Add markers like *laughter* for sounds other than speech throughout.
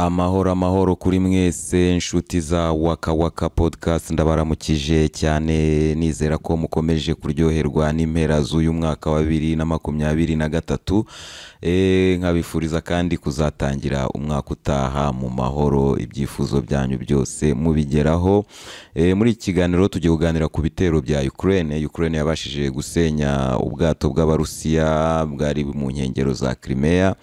amahoro amahoro kuri mwese inshuti za waka waka podcast ndabaramukije cyane nizera ko mukomeje kuryoherwa n'impera z'uyu mwaka wa bibiri na makumyabiri na gatatu eh, nkabifuriza kandi kuzatangira umwaka utaha mu mahoro ibyifuzo byanyu byose mubigeraho eh, muri iki kiganiro tujya kuganira ku bitero bya Ukraine Ukraine yabashije gusenya ubwato bw'abarusiya bwari mu nkengero za Crimea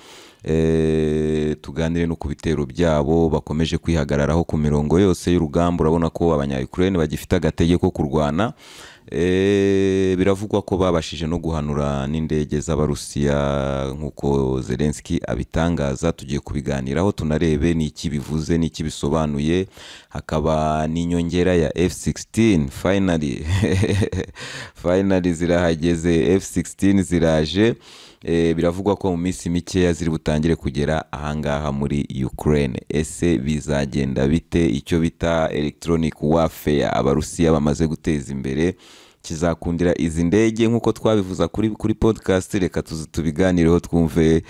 Eh, tuganire no ku bitero byabo bakomeje kwihagararaho ku mirongo yose y'urugamba urabona ko abanyayukureni bagifite agatege ko kurwana eh, biravugwa ko babashije no guhanura n'indege z'abarusiya nk'uko zelenski abitangaza tugiye kubiganiraho tunarebe n'iki bivuze n'iki bisobanuye hakaba n'inyongera ya f16 finally *laughs* finally zirahageze f16 ziraje Eh, biravugwa ko mu minsi mikeya ziri butangire kugera ahangaha muri Ukraine ese bizagenda bite icyo bita electronic warfare abarusiya bamaze guteza imbere kizakundira izi ndege nk'uko twabivuza kuri kuri podcast reka tubiganireho twumve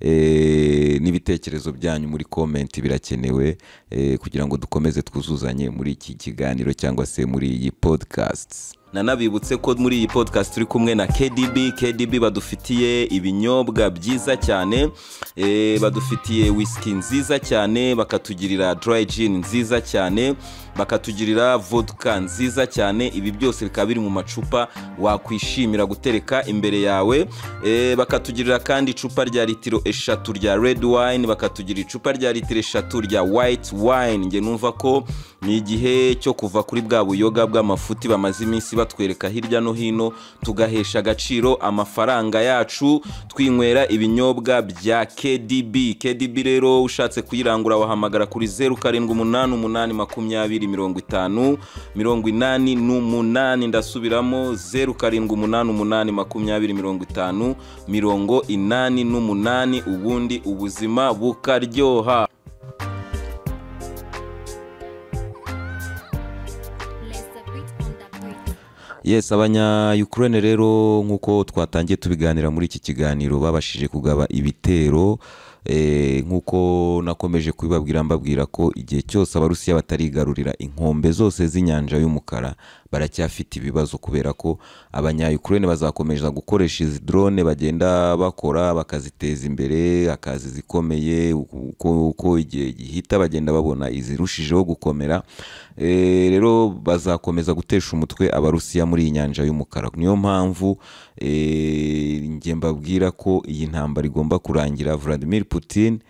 eh, n'ibitekerezo byanyu muri komenti birakenewe eh, kugira ngo dukomeze twuzuzanye muri iki kiganiro cyangwa se muri iyi podcast nanabibutse ko muri iyi podcast turi kumwe na KDB KDB badufitiye ibinyobwa byiza cyane eh, badufitiye whisky nziza cyane bakatugirira dry gin nziza cyane bakatugirira vodka nziza cyane ibi byose bikaba biri mu macupa wakwishimira gutereka imbere yawe eh, bakatugirira kandi icupa rya litiro eshatu rya red wine bakatugira icupa rya litiro eshatu rya white wine nge numva ko ni igihe cyo kuva kuri bwa buyoga bw'amafuti bamaze iminsi batwereka hirya no hino tugahesha agaciro amafaranga yacu twinywera ibinyobwa bya KDB KDB rero ushatse kuyirangura wahamagara kuri zeru karindwi umunani umunani makumyabiri mirongo itanu mirongo inani n'umunani ndasubiramo zeru karindwi umunani umunani makumyabiri mirongo itanu mirongo inani n'umunani ubundi ubuzima bukaryoha yes abanyayukurene rero nk'uko twatangiye tubiganira muri iki kiganiro babashije kugaba ibitero eh, nk'uko nakomeje kubibabwira mbabwira ko igihe cyose abarusiya batarigarurira inkombe zose z'inyanja y'umukara baracyafite ibibazo kubera ko abanyayukurene bazakomeza gukoresha izi drone bagenda bakora bakaziteza imbere akazi zikomeye uko igihe gihita bagenda babona izirushijeho gukomera eh, rero bazakomeza gutesha umutwe abarusiya muri iyi nyanja y'umukara niyo mpamvu eh, njye mbabwira ko iyi ntambara igomba kurangira Vladimir Putin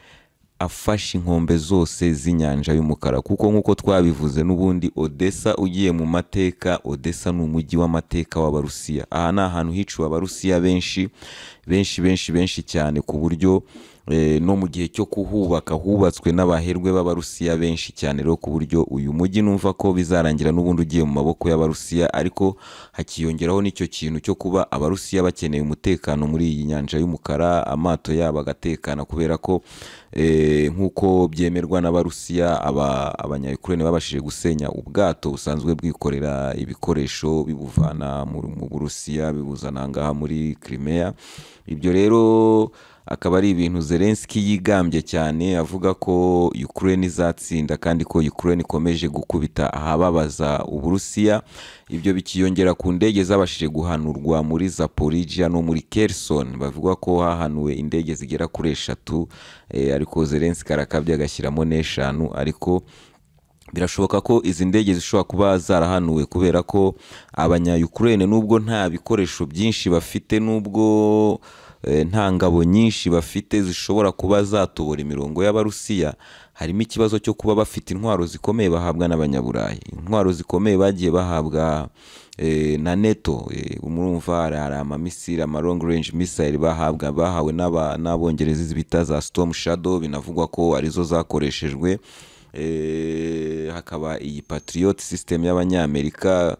afashe inkombe zose z'inyanja y'umukara kuko nk'uko twabivuze n'ubundi odessa ugiye mu mateka odessa ni umujyi w'amateka w'abarusiya aha ni ahantu hiciwe abarusiya benshi benshi benshi benshi cyane ku buryo eh, no mu gihe cyo kuhubaka hubatswe n'abaherwe b'abarusiya benshi cyane rero ku buryo uyu mujyi numva ko bizarangira n'ubundi ugiye mu maboko y'abarusiya ariko hakiyongeraho n'icyo kintu cyo kuba abarusiya bakeneye umutekano muri iyi nyanja y'umukara amato yabo agatekana kubera ko Eh, nk'uko byemerwa n'abarusiya abanyayukurene babashije gusenya ubwato busanzwe bwikorera ibikoresho bibuvana mu burusiya bibuzana ngaha muri kirimeya ibyo rero akaba ari ibintu Zelensky yigambye cyane avuga ko Ukraine izatsinda kandi ko Ukraine ikomeje gukubita ahababaza Uburusiya ibyo bikiyongera ku ndege zabashije guhanurwa muri Zaporizhia no muri Kherson bavuga ko hahanuwe indege zigera kuri eshatu eh, ariko Zelensky arakabya agashyiramo n'eshanu ariko birashoboka ko izi ndege zishobora kuba zarahanuwe kubera ko abanya nubwo nta bikoresho byinshi bafite nubwo Eh, nta ngabo nyinshi bafite zishobora kuba zatobora imirongo y'abarusiya harimo ikibazo cyo kuba bafite intwaro zikomeye bahabwa n'abanyaburayi intwaro zikomeye bagiye bahabwa eh, na neto eh, murumva hari amamisiri ama long range missile bahabwa bahawe n'abongereza bita za storm shadow binavugwa ko arizo zakoreshejwe hakaba iyi patriot system y'abanyamerika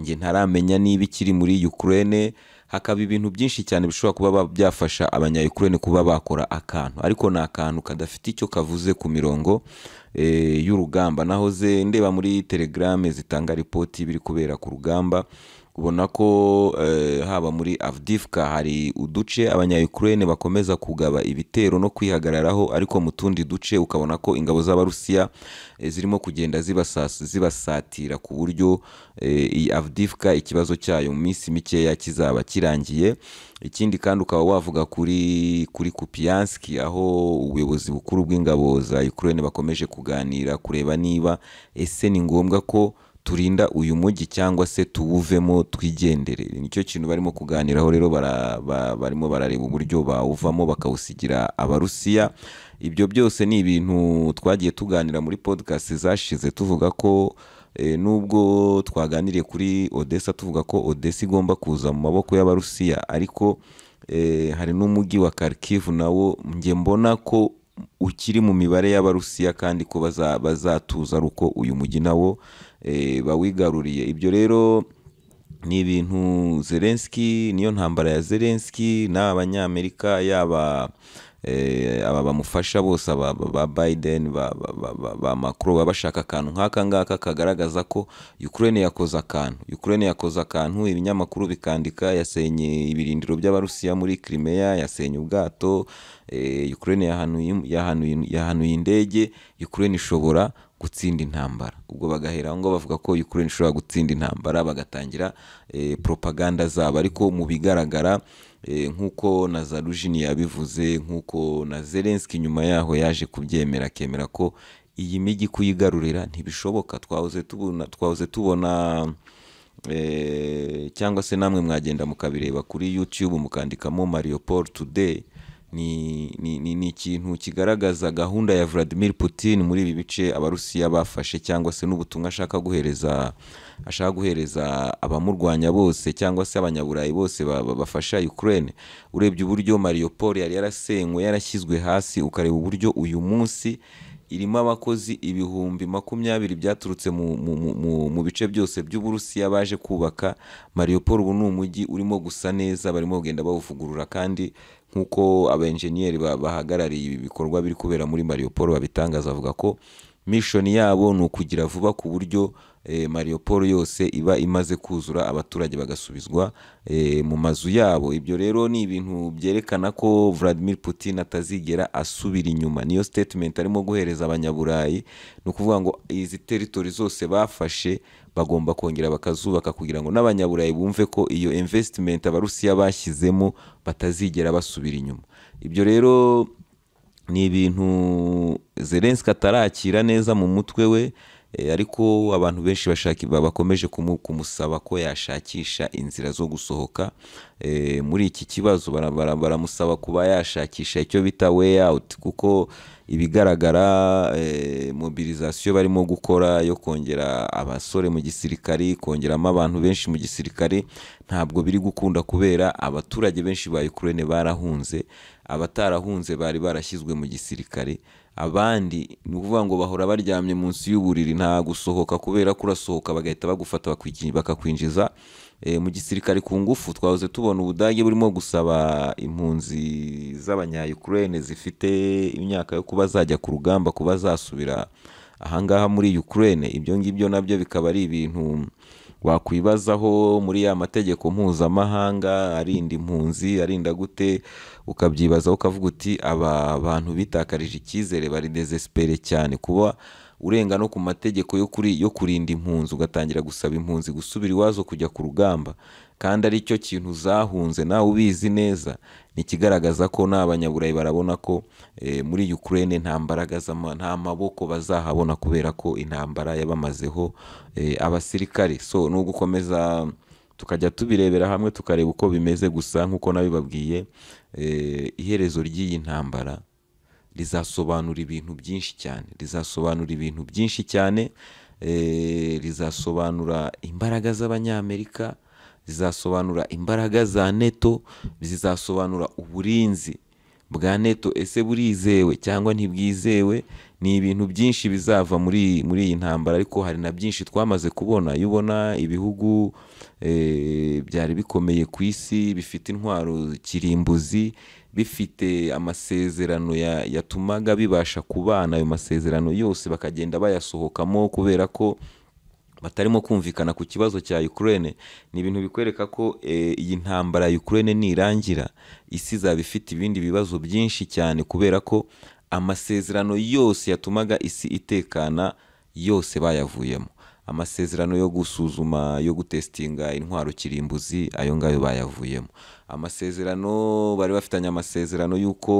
njye ntaramenya niba ikiri muri Ukraine hakaba ibintu byinshi cyane bishobora kuba byafasha abanyayukurene kuba bakora akantu ariko ni akantu kadafite icyo kavuze ku mirongo eh, y'urugamba naho ze ndeba muri telegramme zitanga ripoti y'ibiri kubera ku rugamba ubona ko eh, haba muri avudifka hari uduce abanyayukurene bakomeza kugaba ibitero no kwihagararaho ariko mu tundi duce ukabona ko ingabo z'abarusiya eh, zirimo kugenda zibasatira ku buryo iyi eh, avudifka ikibazo cyayo mu minsi mikeya kizaba kirangiye ikindi kandi ukaba wavuga kuri kuri kupiyanski aho ubuyobozi bukuru bw'ingabo za yukurene bakomeje kuganira kureba niba ese ni ngombwa ko turinda uyu mujyi cyangwa se tuwuvemo twigendere nicyo kintu barimo kuganiraho rero barimo barareba uburyo bawuvamo bakawusigira abarusiya ibyo byose ni ibintu twagiye tuganira muri podcast zashize tuvuga ko e, nubwo twaganiriye kuri odessa tuvuga ko odessa igomba kuza mu maboko y'abarusiya ariko e, hari n'umujyi wa karikivu nawo njye mbona ko ukiri mu mibare y'abarusiya kandi ko bazatuza ari uko uyu mujyi nawo Eh, bawigaruriye ibyo rero ni ibintu zelenski niyo ntambara ya zelenski ni yaba eh, aba bamufasha bose ba biden ba makuru baba bashaka akantu nk'aka ngaka kagaragaza ko ukraine yakoze akantu ukraine yakoze akantu ibinyamakuru bikandika yasenye ibirindiro by'abarusiya muri crimea yasenye ubwato eh, ukraine yahanuye indege ukraine ishobora gutsinda intambara ubwo bagahera aho ngaho bavuga ko Ukraine ishobora gutsinda intambara bagatangira eh, propaganda zabo ariko mu bigaragara eh, nk'uko na zarujini yabivuze nk'uko na Zelensky nyuma yaho yaje kubyemera akemera ko iyi mijyi kuyigarurira ntibishoboka twahoze tubona twahoze tubona eh, cyangwa se namwe mwagenda mukabireba kuri YouTube mukandikamo Mariupol today ni ikintu kigaragaza gahunda ya Vladimir Putin muri ibi bice abarusiya bafashe cyangwa se n'ubutumwa ashaka guhereza ashaka guhereza abamurwanya bose cyangwa se abanyaburayi bose bafasha Ukraine urebye uburyo Mariupol yari yarasenywe yarashyizwe hasi ukareba uburyo uyu munsi irimo abakozi ibihumbi makumyabiri byaturutse mu bice byose by'uburusiya baje kubaka Mariupol ubu ni umujyi urimo gusa neza barimo kugenda bawuvugurura kandi nk'uko abenjeniyeri bahagarariye ibi bikorwa biri kubera muri Mariupol babitangaza bavuga ko mishoni yabo ni ukugira vuba ku buryo eh, mariyoporo yose iba imaze kuzura abaturage bagasubizwa eh, mu mazu yabo ibyo rero ni ibintu byerekana ko Vladimir Putin atazigera asubira inyuma niyo statement arimo guhereza abanyaburayi ni ukuvuga ngo izi teritori zose bafashe bagomba kongera bakazubaka kugira ngo n'abanyaburayi bumve ko iyo investment abarusiya bashyizemo batazigera basubira inyuma ibyo rero ni ibintu zerensi atarakira neza mu mutwe we eh, ariko abantu benshi bakomeje kumusaba ko yashakisha inzira zo gusohoka eh, muri iki kibazo baramusaba kuba yashakisha icyo bita way out kuko ibigaragara eh, mobilizasiyo barimo gukora yo kongera abasore mu gisirikari kongeramo abantu benshi mu gisirikari ntabwo biri gukunda kubera abaturage benshi ba Ukraine barahunze abatarahunze bari barashyizwe mu gisirikare abandi ni ukuvuga ngo bahora baryamye munsi y'uburiri nta gusohoka kubera ko urasohoka bagahita bagufata bakakwinjiza eh, mu gisirikare ku ngufu twahoze tubona ubudage burimo gusaba impunzi z'abanyayukurene zifite imyaka yo kuba zajya ku rugamba kuba zasubira ahangaha muri Ukraine ibyo ngibyo nabyo bikaba ari ibintu wakwibazaho muri ya mategeko mpuzamahanga arinda impunzi arinda gute ukabyibazaho ukavuga uti aba bantu bitakarije icyizere bari desesipere cyane kuba urenga no ku mategeko yo kuri yo kurinda impunzi ugatangira gusaba impunzi gusubira iwazo kujya ku rugamba kandi ari cyo kintu zahunze nawe ubizi neza ni ikigaragaza ko n'abanyaburayi barabona ko eh, muri Ukraine nta mbaraga nta maboko bazahabona kubera ko intambara yabamazeho eh, abasirikare so n'ugukomeza tukajya tubirebera hamwe tukareba uko bimeze gusa nk'uko nabibabwiye eh, iherezo ry'iyi ntambara rizasobanura ibintu byinshi cyane rizasobanura ibintu byinshi cyane eh, rizasobanura imbaraga z'abanyamerika rizasobanura imbaraga za neto rizasobanura uburinzi bwa neto ese burizewe cyangwa ntibwizewe ni ibintu byinshi bizava muri muri iyi ntambara ariko hari na byinshi twamaze kubona iyo ubona ibihugu eh, byari bikomeye ku isi bifite intwaro kirimbuzi bifite amasezerano yatumaga bibasha kubana ayo masezerano yose bakagenda bayasohokamo kubera ko batarimo kumvikana ku kibazo cya Ukraine ni ibintu bikwereka ko eh, iyi ntambara ya Ukraine nirangira isi izaba ifite ibindi bibazo byinshi cyane kubera ko amasezerano yose yatumaga isi itekana yose bayavuyemo amasezerano yo gusuzuma yo gutesitinga intwaro kirimbuzi ayo ngayo bayavuyemo amasezerano bari bafitanye amasezerano y'uko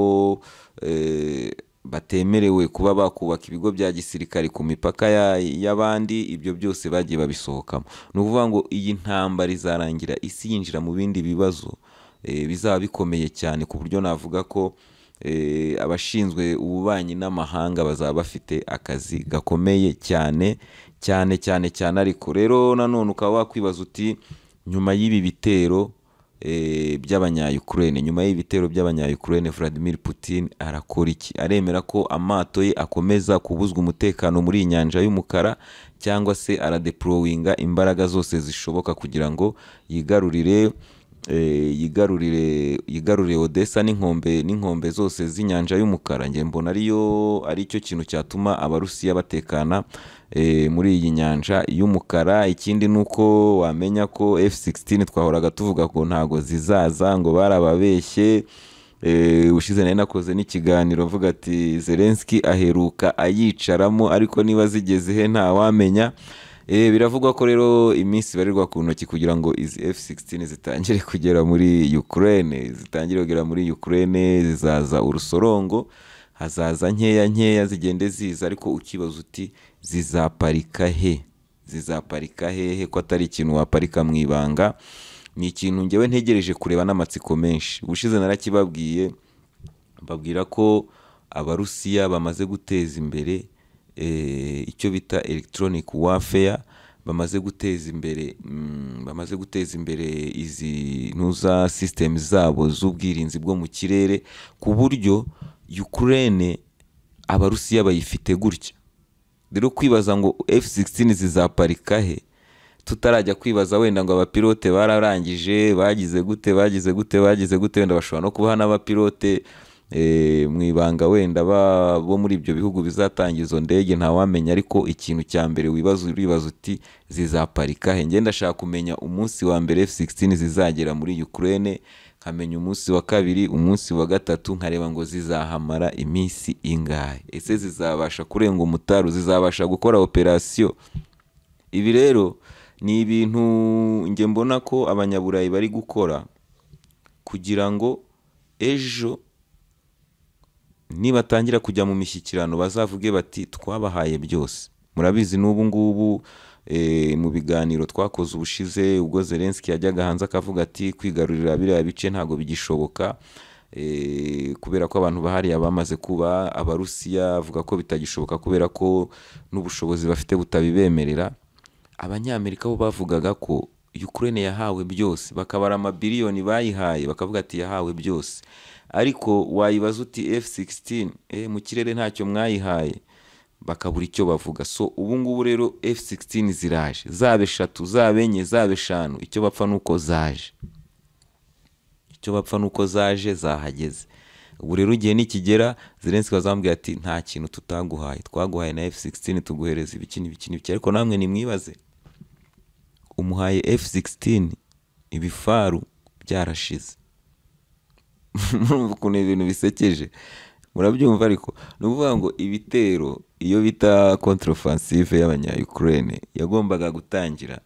eh, batemerewe kuba bakubaka ibigo bya gisirikare ku mipaka y'abandi ibyo byose bagiye babisohokamo ni ukuvuga ngo iyi ntambara izarangira isi yinjira mu bindi bibazo eh, bizaba bikomeye cyane ku buryo navuga ko eh, abashinzwe ububanyi n'amahanga bazaba bafite akazi gakomeye cyane cyane cyane cyane ariko rero nanone ukaba wakwibaza uti nyuma y'ibi bitero Eh, by'abanyayukurene nyuma y'ibitero by'abanyayukurene Vladimir Putin arakora iki aremera ko amato ye akomeza kubuzwa umutekano muri iyi nyanja y'umukara cyangwa se aradepurowinga imbaraga zose zishoboka kugira ngo yigarurire Eh, yigarurire yigarurire odessa n'inkombe n'inkombe zose z'inyanja y'umukara nge mbona ariyo cyo kintu cyatuma abarusiya batekana eh, muri iyi nyanja y'umukara ikindi ni uko wamenya ko f16 twahoraga tuvuga ko ntago zizaza ngo barababeshye eh, ushize nari nakoze n'ikiganiro mvuga ati zelenski aheruka ayicaramo ariko niba zigeze ihe ntawamenya Eh, biravugwa ko rero iminsi ibarirwa ku ntoki kugira ngo izi F-16 zitangire kugera muri Ukraine zitangire kugera muri Ukraine zizaza urusorongo hazaza nkeya nkeya zigende ziza ariko ukibaza uti zizaparika he zizaparika hehe ko atari ikintu waparika mu ibanga ni ikintu ngewe ntegereje kureba n'amatsiko menshi ubushize narakibabwiye mbabwira ko abarusiya bamaze guteza imbere Eh, icyo bita electronic warfare bamaze guteza imbere mm, bamaze guteza imbere izi nuza sisitemu zabo z'ubwirinzi bwo mu kirere ku buryo Ukraine abarusiya bayifite gutya rero kwibaza ngo F-16 zizaparika he tutarajya kwibaza wenda ngo abapilote bararangije bagize gute bagize gute bagize gute wenda bashobora no kubaha n'abapilote Eh, mu ibanga wenda bo muri ibyo bihugu bizatangira izo ndege ntawamenya ariko ikintu cya mbere wibaza uribaza uti zizaparika he ndashaka kumenya umunsi wa mbere F-16 zizagera muri Ukraine nkamenya umunsi wa kabiri umunsi wa gatatu nkareba ngo zizahamara iminsi ingahe ese zizabasha kurenga umutaru zizabasha gukora operasiyo ibi rero ni ibintu njye mbona ko abanyaburayi bari gukora kugira ngo ejo nibatangira kujya mu mishyikirano bazavuge bati twabahaye byose murabizi n'ubu ngubu eh, mu biganiro twakoze ubushize ubwo zelenski yajyaga hanze akavuga ati kwigarurira biriya bice ntabwo bigishoboka eh, kubera ko abantu bahariya bamaze kuba abarusiya avuga ko bitagishoboka kubera ko n'ubushobozi bafite butabibemerera abanyamerika bo bavugaga ko ukraine yahawe byose bakabara amabiliyoni bayihaye bakavuga ati yahawe byose ariko wayibaza uti F16 eh mu kirere ntacyo mwayihaye bakabura icyo bavuga so ubu ngubu rero F16 ziraje zaba eshatu zaba enye zaba eshanu icyo bapfa nuko zaje icyo bapfa uko zaje zahageze ubu rero igihe nikigera zirensi bazambwira ati nta kintu tutaguhaye twaguhaye na F16 tuguhereza ibiki n'ibiki n'ibiki ariko namwe nimwibaze umuhaye F16 ibifaru byarashize murumva *laughs* ukuntu ibintu bisekeje murabyumva ariko ni ukuvuga ngo ibitero iyo bita kontrofensive y'abanya yagombaga gutangira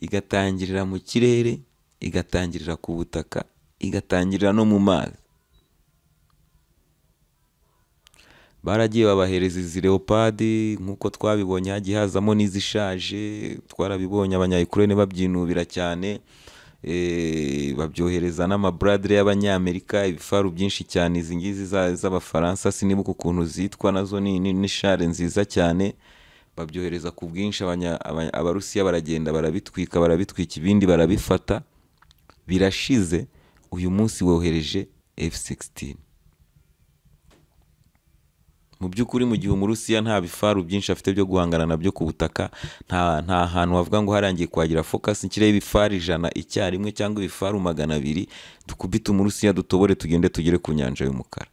igatangirira mu kirere igatangirira ku butaka igatangirira no mu mazi baragiye babahereza izi leopadi nk'uko twabibonye hagiye hazamo n'izishaje twarabibonye abanyayikore babyinubira cyane Eh, babyohereza n'amaburadire y'abanyamerika ibifaru byinshi cyane izi ngizi z'abafaransa sinibuka ukuntu zitwa nazo ni share nziza cyane babyohereza ku bwinshi abarusiya baragenda barabitwika barabitwika ibindi barabifata birashize uyu munsi wohereje f16 mu by'ukuri mu gihe umurusiya nta bifaru byinshi afite byo guhangana nabyo ku butaka nta nta hantu wavuga ngo harangiye kuhagira focus nshyiraho ibifaru ijana icyarimwe cyangwa ibifaru magana abiri dukubite umurusiya dutobore tugende tugere ku nyanja y'umukara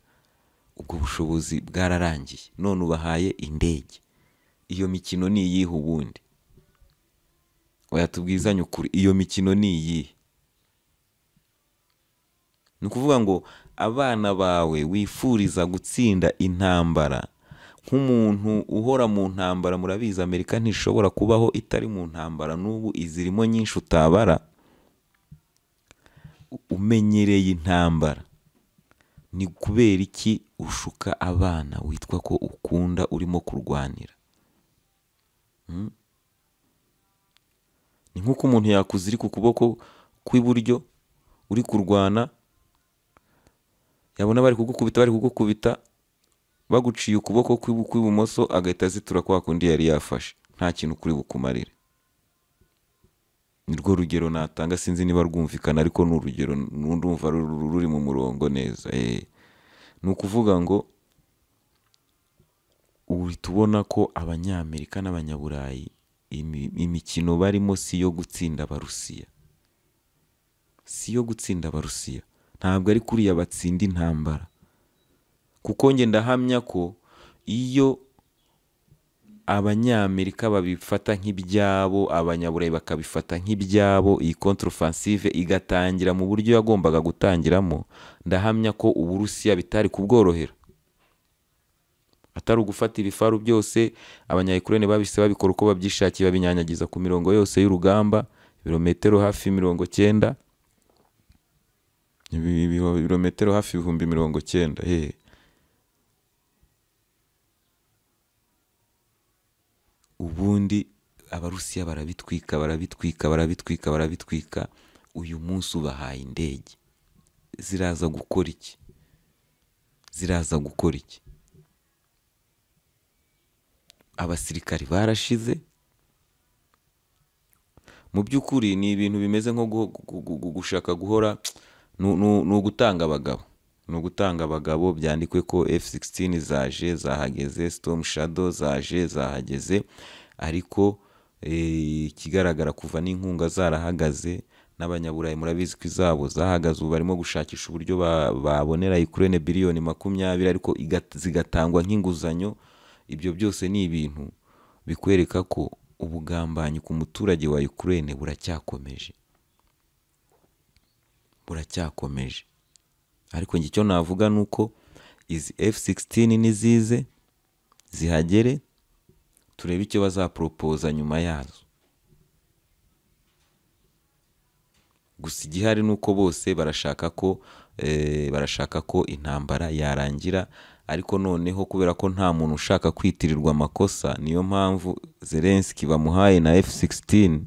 ubwo bushobozi bwararangiye none ubahaye indege iyo mikino ni iyihe ubundi wayatubwizanye ukuri iyo mikino ni iyihe ni ukuvuga ngo abana bawe wifuriza gutsinda intambara nk'umuntu uhora mu ntambara murabizi amerika ntishobora kubaho itari mu ntambara n'ubu izirimo nyinshi utabara umenyereye intambara ni kubera iki ushuka abana witwa ko ukunda urimo kurwanira hmm? ni nk'uko umuntu yakuzirika ukuboko kw'iburyo uri kurwana yabona bari kugukubita bari kugukubita baguciye ukuboko kw'ibumoso agahita azitura kwa kundi yari yafashe nta kintu kuri bukumarire ni rugero natanga sinzi niba rwumvikana ariko ni urugero ndumva ruri mu murongo neza eh, ni ukuvuga ngo uhita ubona ko abanyamerika n'abanyaburayi imikino barimo si iyo gutsinda abarusiya si iyo gutsinda abarusiya ntabwo ari kuriya batsinda intambara kuko njye ndahamya ko iyo abanyamerika babifata nk'ibyabo abanyaburayi bakabifata nk'ibyabo iyi konturufansive igatangira mu buryo yagombaga gutangiramo ndahamya ko uburusiya bitari kubworohera atari ugufata ibifaru byose abanyayikurene babise babikora uko babyishakiye babinyanyagiza ku mirongo yose y'urugamba ibirometero hafi mirongo cyenda ibirometero hafi ibihumbi mirongo cyenda hehe ubundi abarusiya barabitwika barabitwika barabitwika barabitwika uyu munsi ubahaye indege ziraza gukora iki ziraza gukora iki abasirikari barashize mu by'ukuri ni ibintu bimeze nko gushaka guhora ni ugutanga abagabo ni ugutanga abagabo byandikwe ko F16 zaje zahageze sitomu shado zaje zahageze ariko eh, ikigaragara kuva n'inkunga zarahagaze n'abanyaburayi murabizi ko izabo zahagaze ubu barimo gushakisha uburyo babonera ikurene biliyoni makumyabiri ariko zigatangwa nk'inguzanyo ibyo byose ni ibintu bikwereka ko ubugambanyi ku muturage wa ikurene buracyakomeje buracyakomeje ariko njye icyo navuga ni uko izi efu sigisitini n'izize zihagere turebe icyo bazaporopoza nyuma yazo gusa igihari ni uko bose barashaka ko eh, barashaka ko intambara yarangira ariko noneho kubera ko nta muntu ushaka kwitirirwa amakosa niyo mpamvu zelenski bamuhaye na f16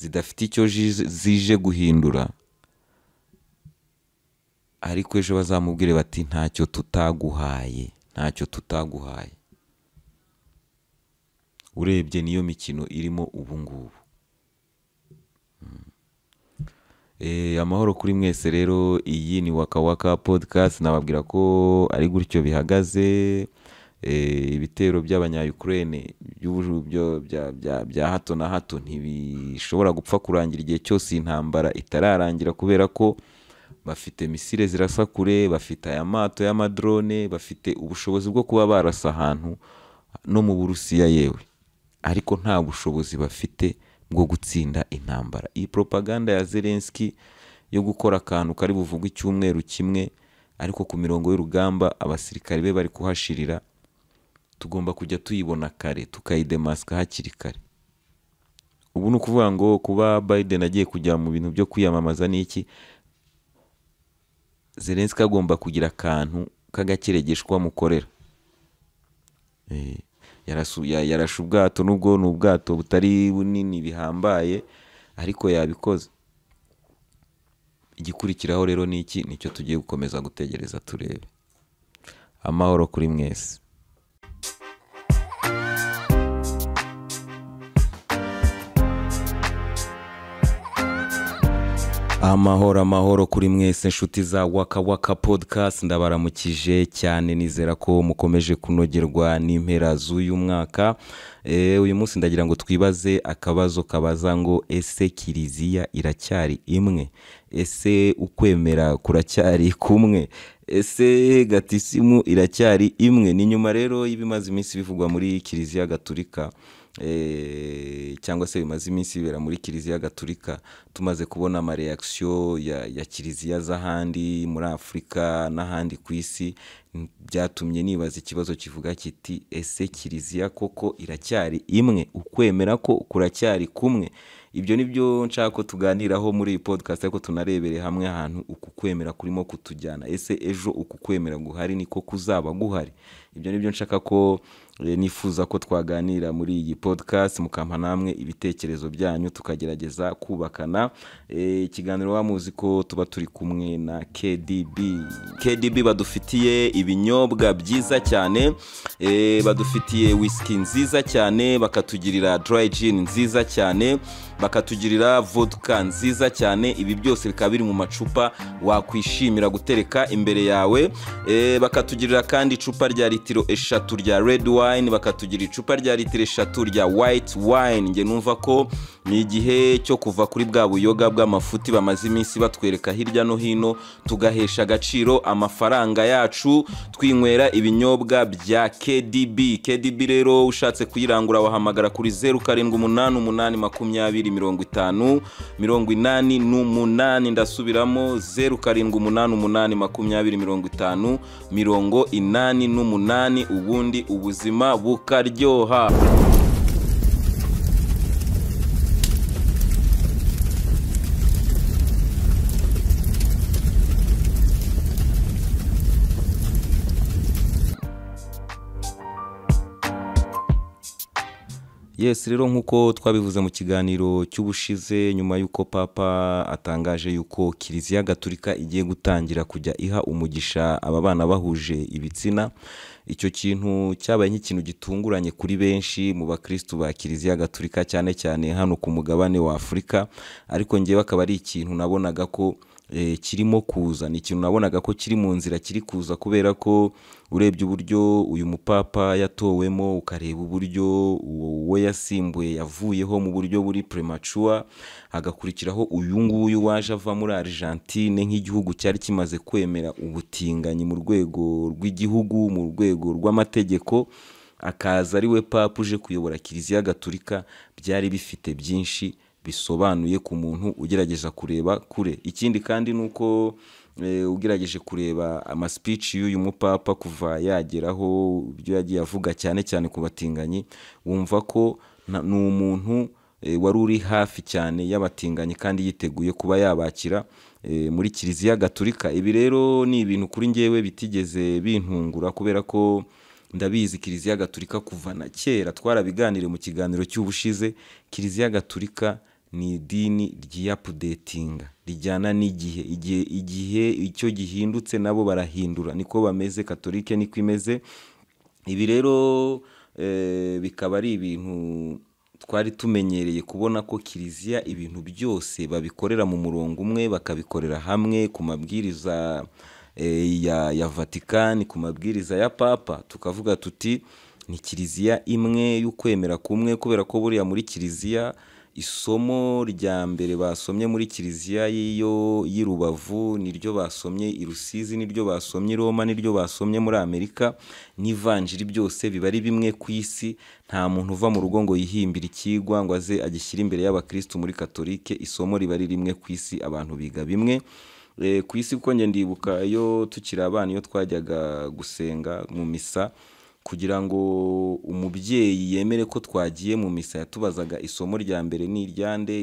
zidafite icyo zije guhindura ariko ejo bazamubwire bati ntacyo tutaguhaye ntacyo tutaguhaye urebye niyo mikino irimo ubu ngubu hmm. eh, amahoro kuri mwese rero iyi ni waka waka podcast nababwira ko ari gutyo bihagaze eh, ibitero by'abanyayukurene bya hato na hato ntibishobora gupfa kurangira igihe cyose intambara itararangira kubera ko bafite misile zirasa kure bafite aya mato y'amadrone bafite ubushobozi bwo kuba barasa ahantu no mu burusiya yewe ariko nta bushobozi bafite bwo gutsinda intambara iyi propaganda ya zelenski yo gukora akantu kari buvuge icyumweru kimwe ariko ku mirongo y'urugamba abasirikare be bari kuhashirira tugomba kujya tuyibona kare tukayidemasika hakiri kare ubu ni ukuvuga ngo kuba biden agiye kujya mu bintu byo kwiyamamaza n'iki zerensi agomba kugira akantu k'agakiregeshwa mukorera eh, yarashe ubwato n'ubwo ni ubwato butari bunini bihambaye ariko yabikoze igikurikiraho rero ni iki nicyo tugiye gukomeza gutegereza turebe amahoro kuri mwese amahoro amahoro kuri mwese inshuti za waka waka podcast ndabaramukije cyane nizera ko mukomeje kunogerwa n'impera z'uyu mwaka eh, uyu munsi ndagira ngo twibaze akabazo kabaza ngo ese kiliziya iracyari imwe ese ukwemera kuracyari kumwe ese gatisimu iracyari imwe ni nyuma rero y'ibimaze iminsi bivugwa muri kiliziya gaturika Eh, cyangwa se bimaze iminsi bibera muri kiliziya gaturika tumaze kubona amareyakisiyo ya kiliziya z'ahandi muri afurika n'ahandi ku isi byatumye nibaza ikibazo kivuga kiti ese kiliziya koko iracyari imwe ukwemera ko kuracyari kumwe ibyo ni byo nshaka ko tuganiraho muri iyi podcast ariko tunarebere hamwe ahantu uku kwemera kurimo kutujyana ese ejo uku kwemera guhari niko kuzaba guhari ibyo ni byo nshaka ko Eh, nifuza ko twaganira muri iyi podcast mukampa namwe ibitekerezo byanyu tukagerageza kubakana eh, ikiganiro wa muzi ko tuba turi kumwe na KDB KDB badufitiye ibinyobwa byiza cyane eh, badufitiye whisky nziza cyane bakatugirira dry gin nziza cyane bakatugirira vodka nziza cyane ibi byose bikaba biri mu macupa wakwishimira gutereka imbere yawe eh, bakatugirira kandi icupa rya litiro eshatu rya red wine bakatugira icupa rya litiro eshatu rya white wine nge numva ko ni igihe cyo kuva kuri bwa buyoga bw'amafuti bamaze iminsi batwereka hirya no hino tugahesha agaciro amafaranga yacu twinywera ibinyobwa bya kdb kdb rero ushatse kuyirangura wahamagara kuri zeru karindwi umunani umunani makumyabiri bibiri mirongo itanu mirongo inani n'umunani ndasubiramo zeru karindwi umunani umunani makumyabiri mirongo itanu mirongo inani n'umunani ubundi ubuzima bukaryoha yesi rero nk'uko twabivuze mu kiganiro cy'ubushize nyuma y'uko papa atangaje y'uko kiliziya gaturika igiye gutangira kujya iha umugisha aba bana bahuje ibitsina icyo kintu cyabaye nk'ikintu gitunguranye kuri benshi mu bakirisitu ba kiliziya gaturika cyane cyane hano ku mugabane wa afurika ariko ngewe akaba ari ikintu nabonaga ko Eh, kirimo kuza ni ikintu nabonaga ko kiri mu nzira kiri kuza kubera ko urebye uburyo uyu mupapa yatowemo ukareba uburyo uwo yasimbuye yavuyeho mu buryo buri premature hagakurikiraho uyu nguyu waje ava muri argentine nk'igihugu cyari kimaze kwemera ubutinganyi mu rwego rw'igihugu mu rwego rw'amategeko akaza ari we papa uje kuyobora kiliziya gatulika byari bifite byinshi bisobanuye ku muntu ugerageza kureba kure ikindi kandi ni uko eh, ugerageje kureba amasipici y'uyu mupapa kuva yageraho ibyo yagiye avuga cyane cyane ku batinganyi wumva ko ni umuntu eh, wari uri hafi cyane y'abatinganyi kandi yiteguye kuba yabakira eh, muri kiliziya gaturika ibi rero ni ibintu kuri ngewe bitigeze bintungura kubera ko ndabizi kiliziya gaturika kuva na kera twarabiganiriye mu kiganiro cy'ubushize kiliziya gaturika ni idini ryiyapudetinga rijyana n'igihe igihe igihe icyo gihindutse nabo barahindura niko bameze katolike niko imeze ibi rero eh, bikaba ari ibintu twari tumenyereye kubona ko kiliziya ibintu byose babikorera mu murongo umwe bakabikorera hamwe ku mabwiriza eh, ya vatikani ku mabwiriza ya papa tukavuga tuti ni kiliziya imwe y'ukwemera kumwe kubera ko buriya muri kiliziya isomo rya mbere basomye muri kiliziya y'i Rubavu niryo basomye i Rusizi niryo basomye i Roma niryo basomye muri Amerika n'ivanjiri byose biba ari bimwe ku isi nta muntu uva mu rugo ngo yihimbire ikigwa ngo aze agishyire imbere y'abakirisitu muri Katolike isomo riba ari rimwe ku isi abantu biga bimwe eh, ku isi kuko njye ndibuka iyo tukiri abana iyo twajyaga gusenga mu misa kugira ngo umubyeyi yemere ko twagiye mu misa yatubazaga isomo rya mbere ni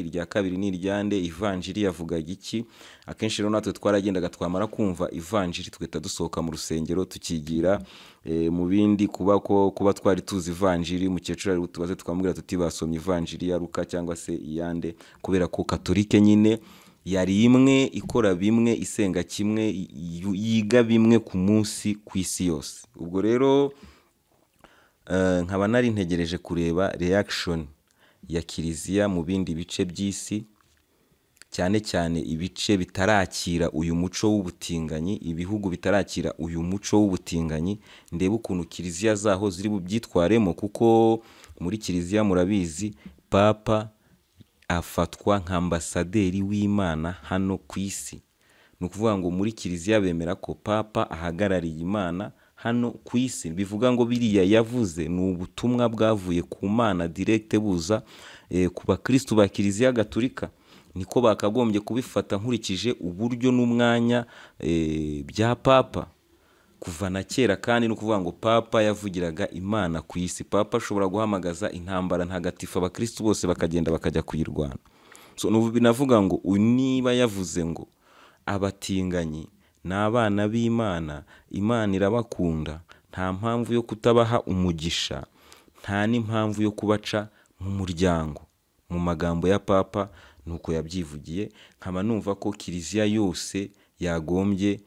irya kabiri ni iryande ivanjiri yavugaga iki akenshi rero natwe twaragendaga twamara kumva ivanjiri tugahita dusohoka mu rusengero tukigira eh, mu bindi kuba ko kuba twari tuzi ivanjiri umukecuru ari butubaze twamubwira tuti basomye ivanjiri ya ruka cyangwa se iyande kubera ko katolike nyine yari imwe ikora bimwe isenga kimwe yiga bimwe ku munsi ku isi yose ubwo rero Eh, nkaba narintegereje kureba reaction ya kiliziya mu bindi bice by'isi cyane cyane ibice bitarakira uyu muco w'ubutinganyi ibihugu bitarakira uyu muco w'ubutinganyi ndebe ukuntu kiliziya zaho ziri bubyitwaremo kuko muri kiliziya murabizi papa afatwa nka ambasaderi w'imana hano ku isi ni ukuvuga ngo muri kiliziya bemera ko papa ahagarariye imana hano ku isi bivuga ngo biriya yavuze ni ubutumwa bwavuye ku mana direkite buza eh, ku bakirisitu ba kiliziya gaturika niko bakagombye kubifata nkurikije uburyo n'umwanya eh, bya papa kuva na kera kandi ni ukuvuga ngo papa yavugiraga imana ku isi papa ashobora guhamagaza intambara ntagatifu abakirisitu bose bakagenda bakajya kuyirwana binavuga ngo niba yavuze ngo abatinganyi ni abana b'Imana, Imana irabakunda, nta mpamvu yo kutabaha umugisha, nta n'impamvu yo kubaca mu muryango. Mu magambo ya Papa nuko yabyivugiye, nkaba numva ko Kiliziya yose yagombye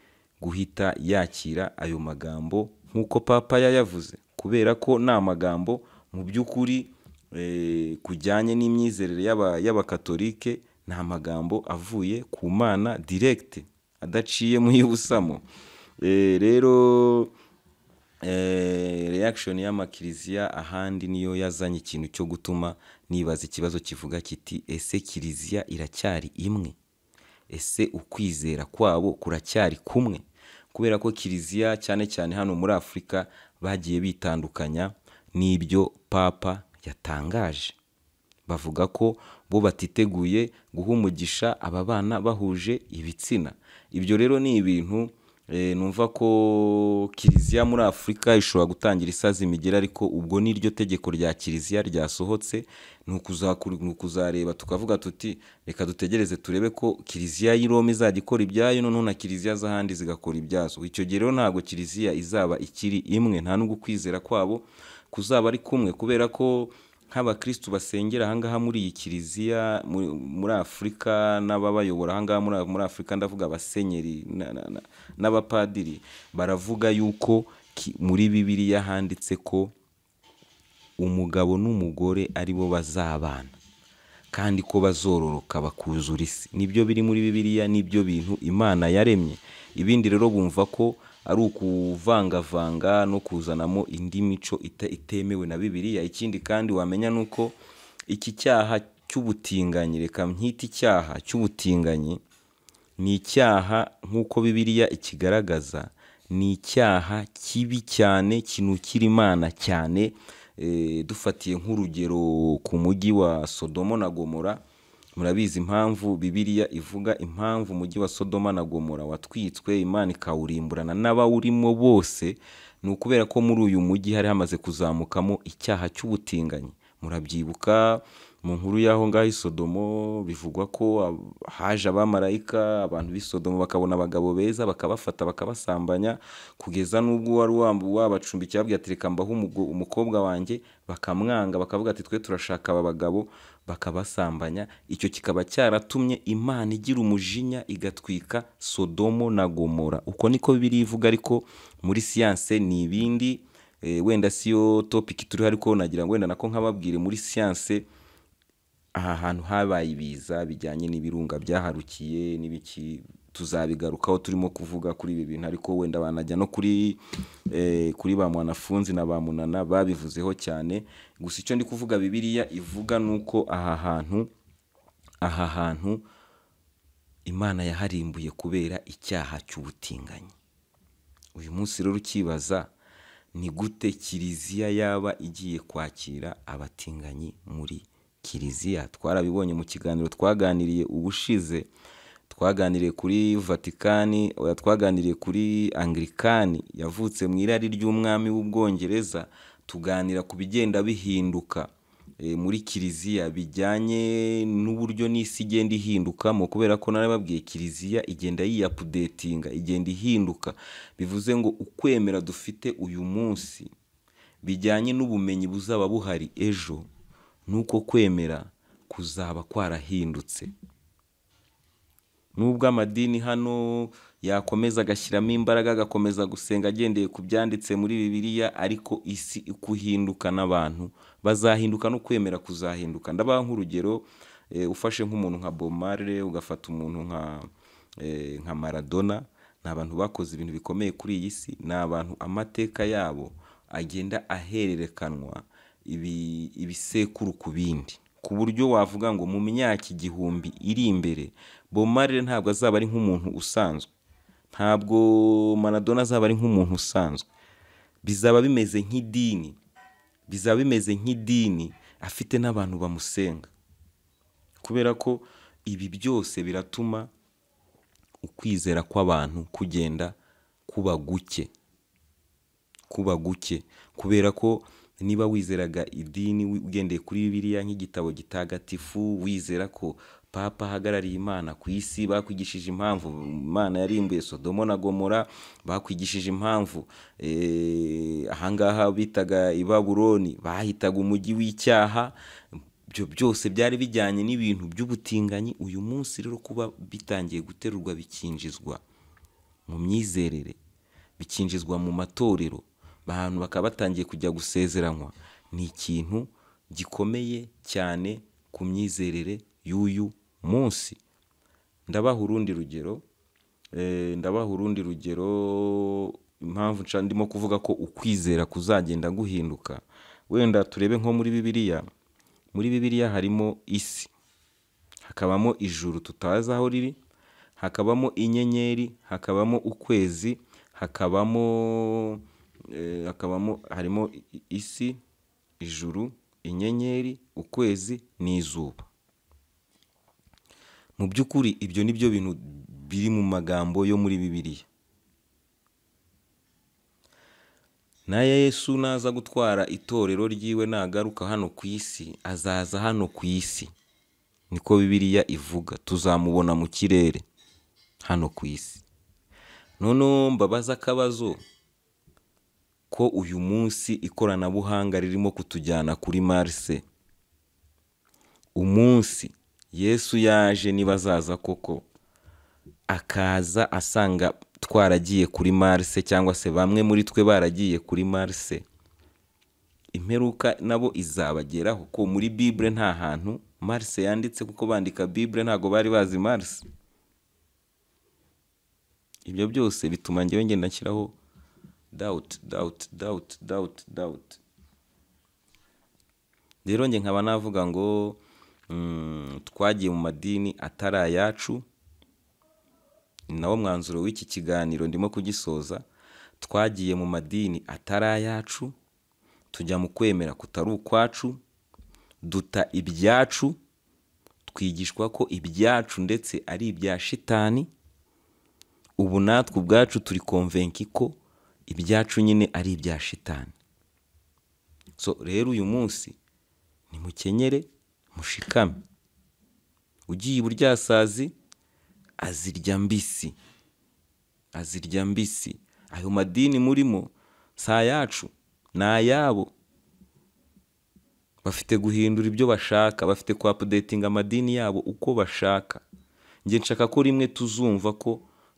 guhita yakira ayo magambo nk'uko Papa yayavuze, kubera ko ni amagambo mu by'ukuri eh, kujyanye n'imyizerere y'Abakatolike, ni amagambo avuye ku Mana diregite. adaciye mu y'ubusamo *laughs* eh, rero eh, reaction y'amakiriziya ahandi niyo yazanye ikintu cyo gutuma nibaza ikibazo kivuga kiti ese kiriziya iracyari imwe ese ukwizera kwabo kuracyari kumwe kubera ko kiriziya cyane cyane hano muri afurika bagiye bitandukanya n'ibyo papa yatangaje bavuga ko bo batiteguye guha umugisha aba bana bahuje ibitsina ibyo rero ni ibintu eh, numva ko kiliziya muri afurika ishobora gutangira isaza imigera ariko ubwo ni ryo tegeko rya kiliziya ryasohotse ni ukuzareba tukavuga tuti reka dutegereze turebe ko kiliziya y'i Roma izajya ikora ibyayo noneho na kiliziya z'ahandi zigakora ibyazo icyo gihe rero ntabwo kiliziya izaba ikiri imwe nta n'ubwo ukwizera kwabo kuzaba ari kumwe kubera ko nk'abakirisitu basengera ahangaha muri iyi kiliziya muri afurika n'ababayobora ahangaha muri afurika ndavuga abasenyeri n'abapadiri baravuga yuko muri bibiriya handitse ko umugabo n'umugore aribo bazabana kandi ko bazororoka bakuzura isi nibyo biri muri bibiriya nibyo bintu imana yaremye ibindi rero bumva ko ari ukuvangavanga no kuzanamo indi mico itemewe na bibiliya ikindi kandi wamenya ni uko iki cyaha cy'ubutinganyi reka nkita icyaha cy'ubutinganyi ni icyaha nk'uko bibiliya ikigaragaza ni icyaha kibi cyane kinukira imana cyane eh, dufatiye nk'urugero ku mujyi wa sodomo na gomora murabizi impamvu bibiliya ivuga impamvu umujyi wa sodoma na gomora watwitswe imana ikawurimburana n'abawurimo bose ni ukubera ko muri uyu mujyi hari hamaze kuzamukamo icyaha cy'ubutinganyi murabyibuka mu nkuru y'aho ngaho i sodomo bivugwa ko haje abamarayika abantu b'i sodomo bakabona abagabo beza bakabafata bakabasambanya kugeza n'ubwo wari wabacumbikiye babwira ati reka mbaho umukobwa wanjye bakamwanga bakavuga ati twe turashaka aba bagabo bakabasambanya icyo kikaba cyaratumye imana igira umujinya igatwika sodomo na gomora uko niko bibiri ivuga ariko muri siyanse ni ibindi eh, wenda si yo topiki turiho ariko nagira ngo wenda nako nkababwire muri siyanse aha hantu habaye ibiza bijyanye n'ibirunga byaharukiye n'ibiki tuzabigarukaho turimo kuvuga kuri ibi bintu ariko wenda banajya no kuri eh, kuri ba mwanafunzi na ba munana babivuzeho cyane gusa icyo ndi kuvuga bibiriya ivuga ni uko aha hantu aha hantu imana yaharimbuye kubera icyaha cy'ubutinganyi uyu munsi rero ukibaza ni gute kiliziya yaba igiye kwakira abatinganyi muri kiliziya twarabibonye mu kiganiro twaganiriye ubushize twaganiriye kuri vatikani twaganiriye kuri angirikani yavutse mu irari ry'umwami w'ubwongereza tuganira ku bigenda bihinduka e, muri kiliziya bijyanye n'uburyo n'isi igenda ihindukamo kubera ko narababwiye kiliziya igenda yiyapudetinga igenda ihinduka bivuze ngo ukwemera dufite uyu munsi bijyanye n'ubumenyi buzaba buhari ejo n'uko kwemera kuzaba kwarahindutse nubwo amadini hano yakomeza agashyiramo imbaraga agakomeza gusenga agendeye ku byanditse muri bibiliya ariko isi kuhinduka n'abantu bazahinduka no kwemera kuzahinduka ndabaha nk'urugero eh, ufashe nk'umuntu nka bomare ugafata umuntu nka eh, nka maradona ni abantu bakoze ibintu bikomeye kuri iyi si ni abantu amateka yabo agenda ahererekanwa ibisekuru ku bindi ku buryo wavuga ngo mu myaka igihumbi iri imbere bomarire ntabwo azaba ari nk'umuntu usanzwe ntabwo manadona azaba ari nk'umuntu usanzwe bizaba bimeze nk'idini bizaba bimeze nk'idini afite n'abantu bamusenga kubera ko ibi byose biratuma ukwizera kw'abantu kugenda kuba guke kuba guke kubera ko niba wizeraga idini ugendeye kuri bibiliya nk'igitabo gitagatifu wizera ko papa ahagarariye imana ku isi bakwigishije impamvu imana yarimbuye sodomo na gomora bakwigishije impamvu eh, ahangaha bitaga i baburoni bahitaga umujyi w'icyaha ibyo byose byari bijyanye n'ibintu by'ubutinganyi uyu munsi rero kuba bitangiye guterurwa bikinjizwa mu myizerere bikinjizwa mu matorero abantu bakaba batangiye kujya gusezeranywa ni ikintu gikomeye cyane ku myizerere y'uyu munsi ndabaha urundi rugero eh, ndabaha urundi rugero impamvu ndimo kuvuga ko ukwizera kuzagenda guhinduka wenda turebe nko muri bibiriya muri bibiriya harimo isi hakabamo ijuru tutazi aho riri hakabamo inyenyeri hakabamo ukwezi hakabamo Eh, hakabamo harimo isi ijuru inyenyeri ukwezi n'izuba mu by'ukuri ibyo ni byo bintu biri mu magambo yo muri bibiliya nayo yesu naza gutwara itorero ryiwe nagaruka hano ku isi azaza hano ku isi niko bibiliya ivuga tuzamubona mu kirere hano ku isi noneho mbabaza akabazo ko uyu munsi ikoranabuhanga ririmo kutujyana kuri marise umunsi yesu yaje niba azaza koko akaza asanga twaragiye kuri marise cyangwa se bamwe muri twe baragiye kuri marise imperuka nabo izabageraho ko muri bibure nta hantu marise yanditse kuko bandika bibure ntabwo bari bazi marise ibyo byose bituma njyewe ngenda nshyiraho doubt doubt doubt doubt doubt rero njye nkaba navuga ngo mm, twagiye mu madini atari ayacu ni nawo mwanzuro w'iki kiganiro ndimo kugisoza twagiye mu madini atari ayacu tujya mu kwemera kutari ukwacu duta ibyacu twigishwa ko ibyacu ndetse ari ibya shitani ubu natwe ubwacu turi konvenki ko ibyacu nyine ari ibya shitani so rero uyu munsi nimukenyere mushikame ugiye iburyasazi azirya mbisi azirya mbisi ayo madini murimo si ayacu ni ayabo bafite guhindura ibyo bashaka bafite kwapudetinga amadini yabo uko bashaka nshaka ko rimwe tuzumva ko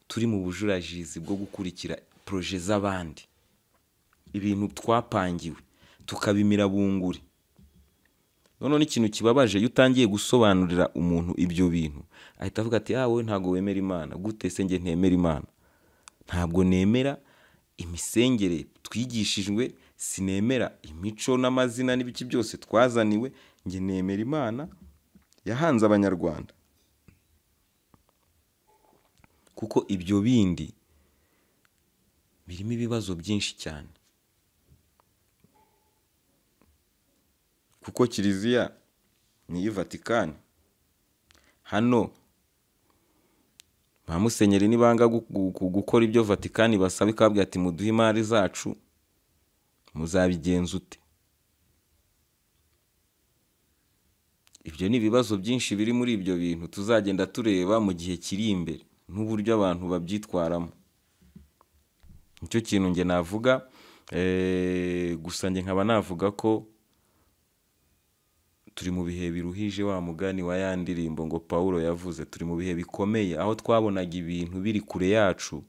turi mu bujurajizi bwo gukurikira poroje z'abandi ibintu twapangiwe tukabimira bunguri noneho n'ikintu kibabaje iyo utangiye gusobanurira umuntu ibyo bintu ahita avuga ati yawe ah, ntabwo wemera imana gute se njye ntemera imana ntabwo nemera imisengere twigishijwe sinemera imico n'amazina n’ibiki byose twazaniwe njye nemera imana yahanze abanyarwanda kuko ibyo bindi birimo ibibazo byinshi cyane kuko kiliziya ni iy'i vatikani hano ba musenyeri nibanga gukora ibyo vatikani basaba ikababwira ati muduhe imari zacu muzabigenza ute ibyo ni ibibazo byinshi biri muri ibyo bintu tuzagenda tureba mu gihe kiri imbere n'uburyo abantu babyitwaramo nicyo kintu njye navuga eh, gusa njye nkaba navuga ko turi mu bihe biruhije wa mugani wa ya ndirimbo ngo paul yavuze turi mu bihe bikomeye aho twabonaga ibintu biri kure yacu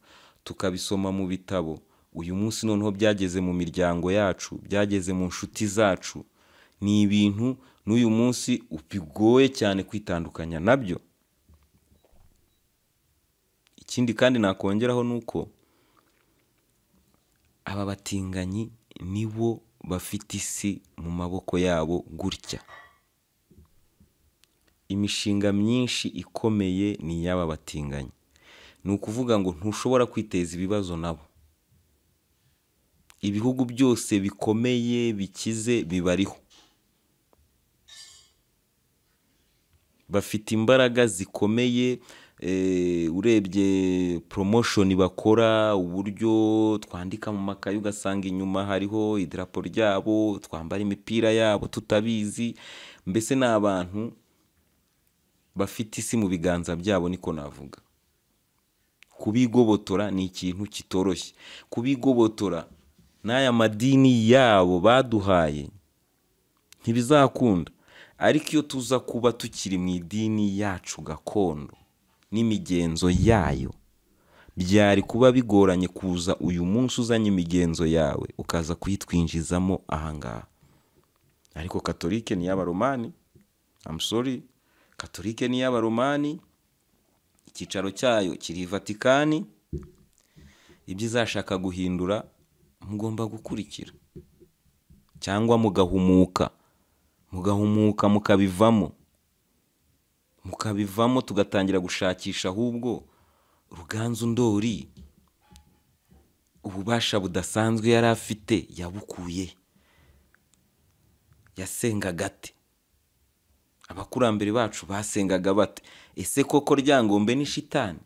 tukabisoma mu bitabo uyu munsi noneho byageze mu miryango yacu byageze mu nshuti zacu ni ibintu n'uyu munsi bigoye cyane kwitandukanya nabyo ikindi kandi nakongeraho ni uko aba batinganyi ni bo bafite isi mu maboko yabo gutya imishinga myinshi ikomeye ni iy'aba batinganyi ni ukuvuga ngo ntushobora kwiteza ibibazo nabo ibihugu byose bikomeye bikize bibariho bafite imbaraga zikomeye Eh, urebye poromoshoni bakora uburyo twandika mu makayi ugasanga inyuma hariho idarapo ryabo twambara imipira yabo tutabizi mbese ni abantu bafite isi mu biganza byabo niko navuga kubigobotora ni ikintu kitoroshye kubigobotora n'aya madini yabo baduhaye ntibizakunda ariko iyo tuza kuba tukiri mu idini yacu gakondo n'imigenzo yayo byari kuba bigoranye kuza uyu munsi uzanye imigenzo yawe ukaza kuyitwinjizamo ahangaha ariko katolike ni iy'abaromani amusori katolike ni iy'abaromani icyicaro cyayo kiri vatikani ibyo izashaka guhindura mugomba gukurikira cyangwa mugahumuka mugahumuka mukabivamo mukabivamo tugatangira gushakisha ahubwo ruganzu ndori ububasha budasanzwe yari afite yabukuye yasengaga ate abakurambere bacu basengaga bate ese koko ryangombe ni shitani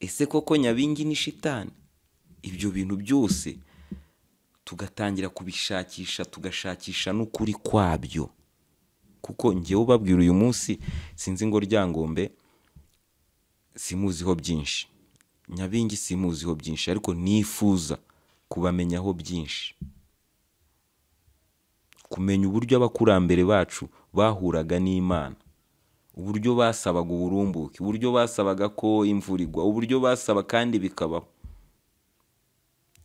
ese koko nyabingi ni shitani ibyo bintu byose tugatangira kubishakisha tugashakisha n'ukuri kwabyo kuko ngewe ubabwira uyu munsi sinzi ngo ryangombe simuziho byinshi nyabingi simuziho byinshi ariko nifuza kubamenyaho byinshi kumenya uburyo abakurambere bacu bahuraga n'imana uburyo basabaga uburumbuke uburyo basabaga ko imvura igwa uburyo basaba kandi bikabaho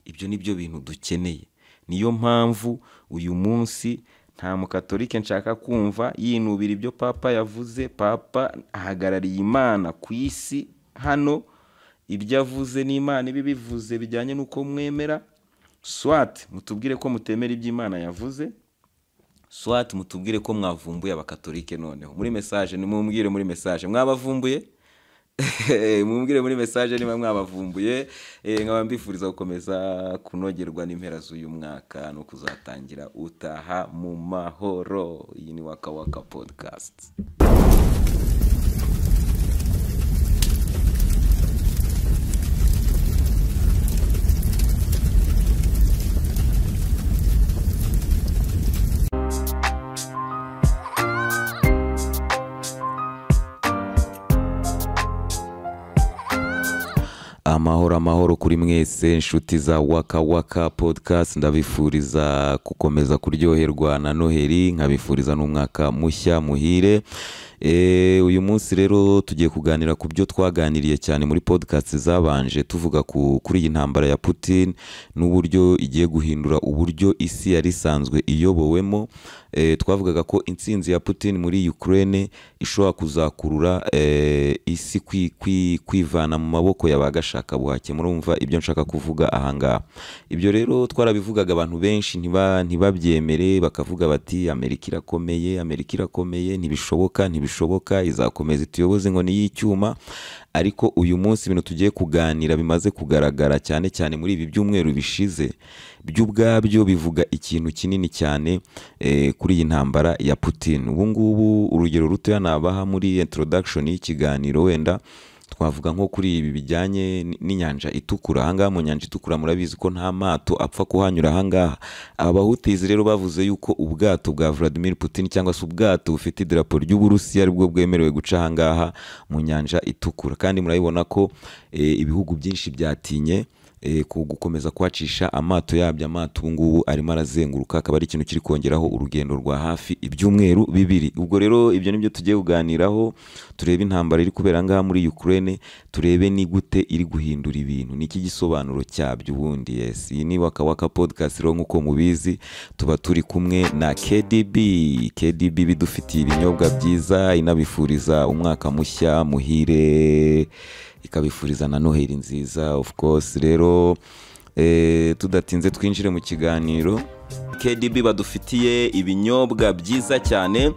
ibyo ni byo bintu dukeneye niyo mpamvu uyu munsi nta mukatorike nshaka kumva yinubira ibyo papa yavuze papa ahagarariye imana ku isi hano ibyo avuze n'imana ibi bivuze bijyanye n'uko mwemera swati mutubwire ko mutemera ibyo imana yavuze swati mutubwire ko mwavumbuye abakatorike noneho muri mesaje nimubwire muri mesaje mwabavumbuye *laughs* mumbwire muri mesaje niba mwabavumbuye eh, nkaba mbifuriza gukomeza kunogerwa n'impera z'uyu mwaka no kuzatangira utaha mu mahoro iyi ni waka waka podikasti amahoro amahoro kuri mwese inshuti za waka waka podcast ndabifuriza gukomeza kuryoherwa na noheli nkabifuriza n'umwaka mushya muhire Eh, uyu munsi rero tugiye kuganira ku byo twaganiriye cyane muri podcast zabanje tuvuga kuri iyi ntambara ya putin n'uburyo igiye guhindura uburyo isi yari isanzwe iyobowemo eh, twavugaga ko intsinzi ya putin muri ukraine ishobora kuzakurura eh, isi kwivana mu maboko y'abagashaka buhake murumva ibyo nshaka kuvuga ahangaha ibyo rero twarabivugaga abantu benshi ntibabyemere bakavuga bati amerika irakomeye amerika irakomeye ntibishoboka ntibishoboka bishoboka izakomeza ituyoboze inkoni y'icyuma ariko uyu munsi ibintu tugiye kuganira bimaze kugaragara cyane cyane muri ibi byumweru bishize by'ubwabyo bivuga ikintu kinini cyane eh, kuri iyi ntambara ya Putin ubu ngubu urugero rutoya nabaha muri introduction y'ikiganiro wenda twavuga nko kuri ibi bijyanye n'inyanja itukura ahangaha mu nyanja itukura murabizi ko nta mato apfa kuhanyura ahangaha abahutizi rero bavuze yuko ubwato bwa Vladimir Putin cyangwa se ubwato bufite idarapo ry'uburusiya aribwo bwemerewe guca ahangaha mu nyanja itukura kandi murabibona ko eh, ibihugu byinshi byatinye Eh, gukomeza kwacisha amato yabyo amato ubu ngubu arimo arazenguruka akaba ari ikintu kiri kongeraho urugendo rwa hafi ibyumweru bibiri ubwo rero ibyo ni byo tugiye kuganiraho turebe intambara iri kubera ngaha muri Ukraine turebe ni gute iri guhindura ibintu niki gisobanuro cyabyo ubundi yes iyi ni waka waka podcast rero nkuko mubizi tuba turi kumwe na KDB KDB bidufitiye ibinyobwa byiza inabifuriza umwaka mushya muhire ikabifuriza na noheli nziza of course rero eh, tudatinze twinjire mu kiganiro kdb badufitiye ibinyobwa byiza cyane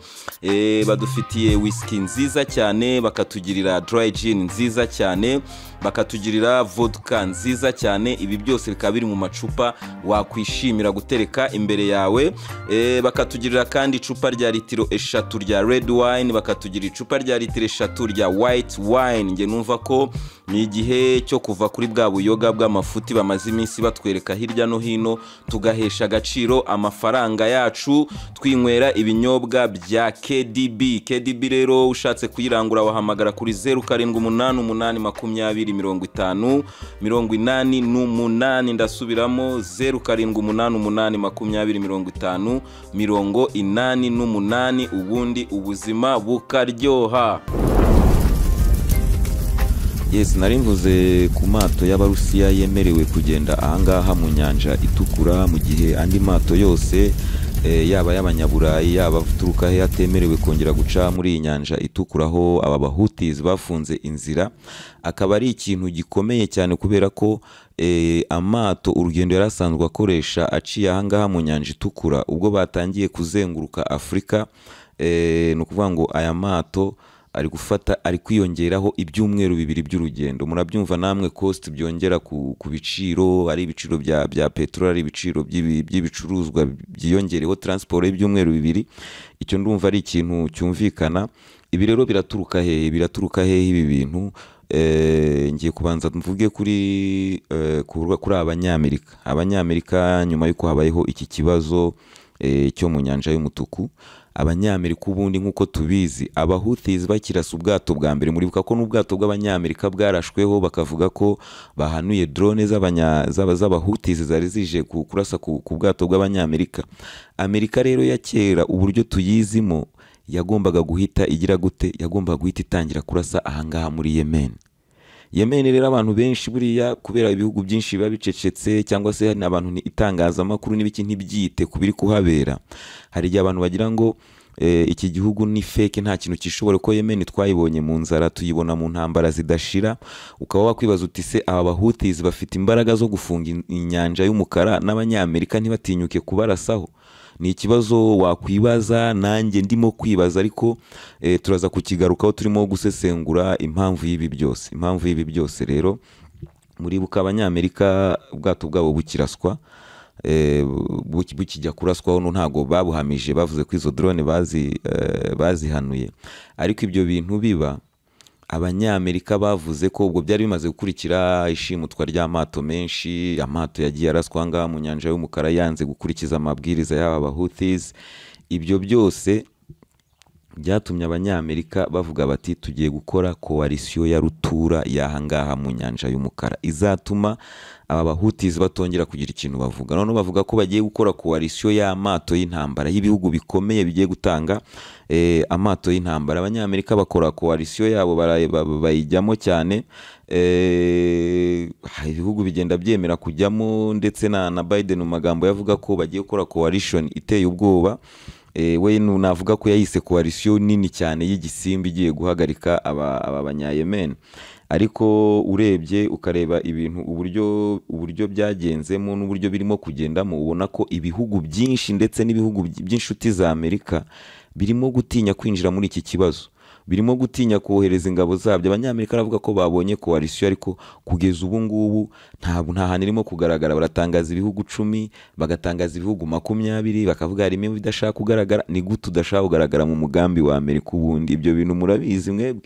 eh, badufitiye wisiki nziza cyane bakatugirira dry gin nziza cyane bakatugirira vodka nziza cyane ibi byose bikaba biri mu macupa wakwishimira gutereka imbere yawe eh, bakatugirira kandi icupa rya litiro eshatu rya red wine bakatugira icupa rya litiro eshatu rya white wine nge numva ko ni igihe cyo kuva kuri bwa buyoga bw'amafuti bamaze iminsi batwereka hirya no hino tugahesha agaciro amafaranga yacu twinywera ibinyobwa bya KDB KDB rero ushatse kuyirangura wahamagara kuri zeru karindwi umunani umunani makumyabiri mirongo itanu mirongo inani n'umunani ndasubiramo zeru karindwi umunani umunani makumyabiri mirongo itanu mirongo inani n'umunani ubundi ubuzima bukaryoha yesi nari mvuze ku mato y'abarusiya yemerewe kugenda ahangaha mu nyanja itukura mu gihe andi mato yose eh, yaba y'abanyaburayi yaba aturuka he atemerewe kongera guca muri iyi nyanja itukura aho aba bahutizi bafunze inzira akaba ari ikintu gikomeye cyane kubera ko eh, amato urugendo yari asanzwe akoresha aciye ahangaha mu nyanja itukura ubwo batangiye kuzenguruka afurika eh, ni ukuvuga ngo aya mato ari gufata ari kwiyongeraho ibyumweru bibiri by'urugendo murabyumva namwe cost byongera ku biciro ari ibiciro bya bya peteroli ari ibiciro by'ibicuruzwa byiyongereho transport y'ibyumweru bibiri icyo ndumva ari ikintu cyumvikana ibi rero biraturuka hehe biraturuka hehe ibi bintu eh, ngiye kubanza mvuge kuri eh, kuri abanyamerika abanyamerika nyuma y'uko habayeho iki kibazo eh, cyo mu nyanja y'umutuku abanyamerika ubundi nk'uko tubizi abahutizi bakirasa ubwato bwa mbere muribuka ko n'ubwato bw'abanyamerika bwarashweho bakavuga ko bahanuye drone z'abahutis zari zije kurasa ku bwato bw'abanyamerika amerika rero ya kera uburyo tuyizimo yagombaga guhita igira gute yagombaga guhita itangira kurasa ahangaha muri yemen yemen abantu benshi buriya kubera ibihugu byinshi biba bicecetse cyangwa se abantu itangazamakuru n'ibiki ntibyite ku biri kuhabera hari igihe abantu bagira ngo eh, iki gihugu ni feke nta kintu kishobora ko yemeni twayibonye mu nzara tuyibona mu ntambara zidashira ukaba wakwibaza uti se aba bahutizi bafite imbaraga zo gufunga inyanja y'umukara n'abanyamerika ntibatinyuke kubarasaho ni ikibazo wakwibaza nanjye ndimo kwibaza ariko eh, turaza kukigarukaho turimo gusesengura impamvu y'ibi byose impamvu y'ibi byose rero muribuka abanyamerika ubwato bwabo bukiraswa eh, bukijya kuraswaho ntabwo babuhamije bavuze ko izo drone eh, bazihanuye ariko ibyo bintu biba abanyamerika bavuze ko ubwo byari bimaze gukurikira ishimutwa ry'amato menshi amato yagiye araswa ngaha mu nyanja y'umukara yanze gukurikiza amabwiriza y'aba bahuthis ibyo byose byatumye abanyamerika bavuga bati tugiye gukora koalisiyo ya rutura yahangaha mu nyanja y'umukara izatuma aba bahutizi batongera kugira ikintu bavuga noneho bavuga ko bagiye gukora koalisiyo y'amato y'intambara y'ibihugu bikomeye bigiye gutanga eh, amato y'intambara abanyamerika bakora koalisiyo yabo bayijyamo cyane eh, ah, ibihugu bigenda byemera kujyamo ndetse na biden mu magambo yavuga ko bagiye gukora coalition iteye ubwoba Eh, we navuga ko yayise koalisiyo nini cyane y'igisimba igiye guhagarika aba banyayemen ariko urebye ukareba ibintu uburyo uburyo byagenzemo n'uburyo birimo kugendamo ubona ko ibihugu byinshi ndetse n'ibihugu by'inshuti za amerika birimo gutinya kwinjira muri iki kibazo birimo gutinya kohereza ingabo zabyo abanyamerika baravuga ko babonye koalisiyo ariko kugeza ubu ngubu ntabwo nta hantu irimo kugaragara baratangaza ibihugu cumi bagatangaza ibihugu makumyabiri bakavuga harimo ibidashaka kugaragara ni gute udashaka kugaragara mu mugambi wa amerika ubundi ibyo bintu murabizi mwebwe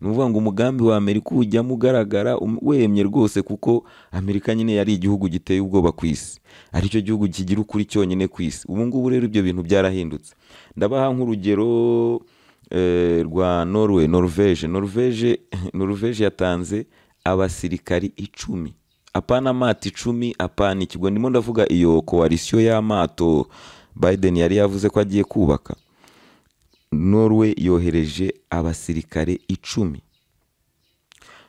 ni ukuvuga ngo umugambi wa amerika ujyamo ugaragara um, wemye rwose kuko amerika nyine yari igihugu giteye ubwoba ku isi aricyo gihugu kigira ukuri cyonyine ku isi ubu ngubu rero ibyo bintu byarahindutse ndabaha nk'urugero Eh, rwa norwe noruveje noruveje *laughs* Norvege yatanze abasirikari icumi apana amata icumi apana ikigo ndimo ndavuga iyo koalisiyo y'amato biden yari yavuze ko agiye kubaka norwe yohereje abasirikare icumi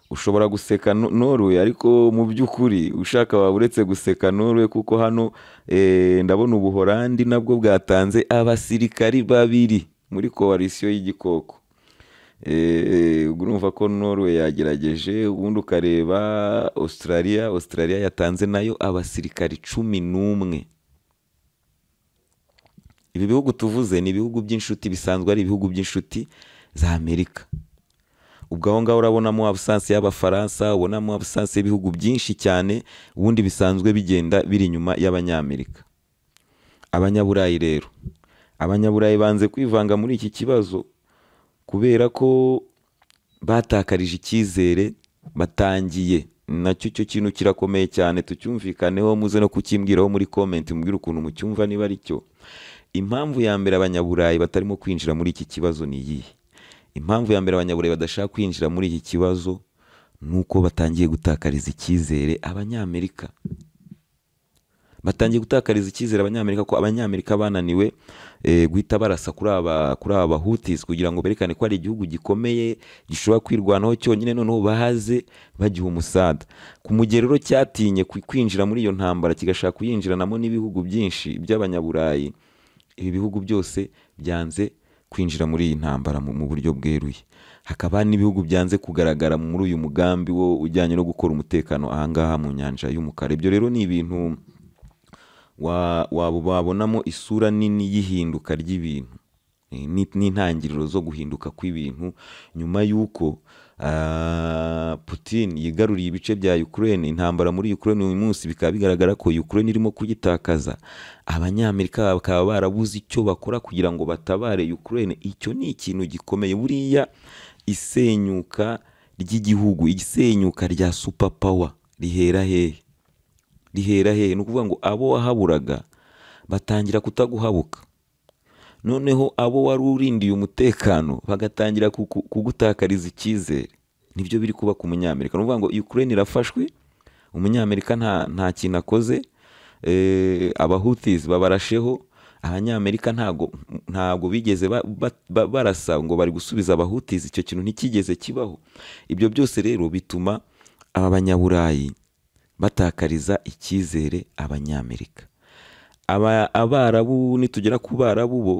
ushobora guseka Norway ariko mu by'ukuri ushaka waba uretse guseka norwe kuko hano eh, ndabona ubuhorandi nabwo bwatanze abasirikari babiri muri koalisiyo y'igikoko eh, eh, urumva ko norwe yagerageje ubundi ukareba australia australia yatanze nayo abasirikari cumi n'umwe ibi bihugu tuvuze ni ibihugu by'inshuti bisanzwe ari ibihugu by'inshuti za amerika ubwo aho ngaho urabonamo abusansi y'abafaransa ubonamo abusansi y'ibihugu byinshi cyane ubundi bisanzwe bigenda biri inyuma y'abanyamerika abanyaburayi rero abanyaburayi banze kwivanga muri iki kibazo kubera ko batakarije icyizere batangiye nacyo cyo kintu kirakomeye cyane tucyumvikaneho muze no kukimbwiraho muri komenti mubwire ukuntu mucyumva niba ari cyo impamvu ya mbere abanyaburayi batarimo kwinjira muri iki kibazo ni iyihe impamvu ya mbere abanyaburayi badashaka kwinjira muri iki kibazo ni uko batangiye gutakariza icyizere abanyamerika batangiye gutakariza icyizere abanyamerika ko abanyamerika bananiwe eh, guhita barasa kuri aba kuri aba bahutizi kugira ngo berekane ko ari igihugu gikomeye gishobora kwirwanaho cyonyine noneho bahaze bagiha umusada ku mugero cyatinye kwinjira muri iyo ntambara kigashaka kuyinjiranamo n'ibihugu byinshi by'abanyaburayi ibi bihugu byose byanze kwinjira muri iyi ntambara mu buryo bweruye hakaba n'ibihugu byanze kugaragara muri uyu mugambi wo ujyanye no gukora umutekano ahangaha mu nyanja y'umukara ibyo rero ni ibintu wabonamo isura nini y'ihinduka ry'ibintu eh, n'intangiriro zo guhinduka kw'ibintu nyuma y'uko ah, Putin yigaruriye ibice bya Ukraine intambara muri Ukraine uyu munsi bikaba bigaragara ko Ukraine irimo kuyitakaza abanyamerika bakaba barabuze icyo bakora kugira ngo batabare Ukraine icyo ni ikintu gikomeye buriya isenyuka ry'igihugu isenyuka rya superpower rihera hehe rihera hehe ni ukuvuga ngo abo wahaburaga batangira kutaguhabuka noneho abo wari urindiye umutekano bagatangira kugutakariza icyizere nibyo biri kuba ku munyamerika ni ukuvuga ngo Ukraine irafashwe umunyamerika nta nta kintu akoze eh, abahutizi babarasheho abanyamerika ntago bigeze barasa ngo bari gusubiza abahutizi icyo kintu ntikigeze kibaho ibyo byose rero bituma aba banyaburayi batakariza icyizere abanyamerika abarabu nitugera ku barabu bo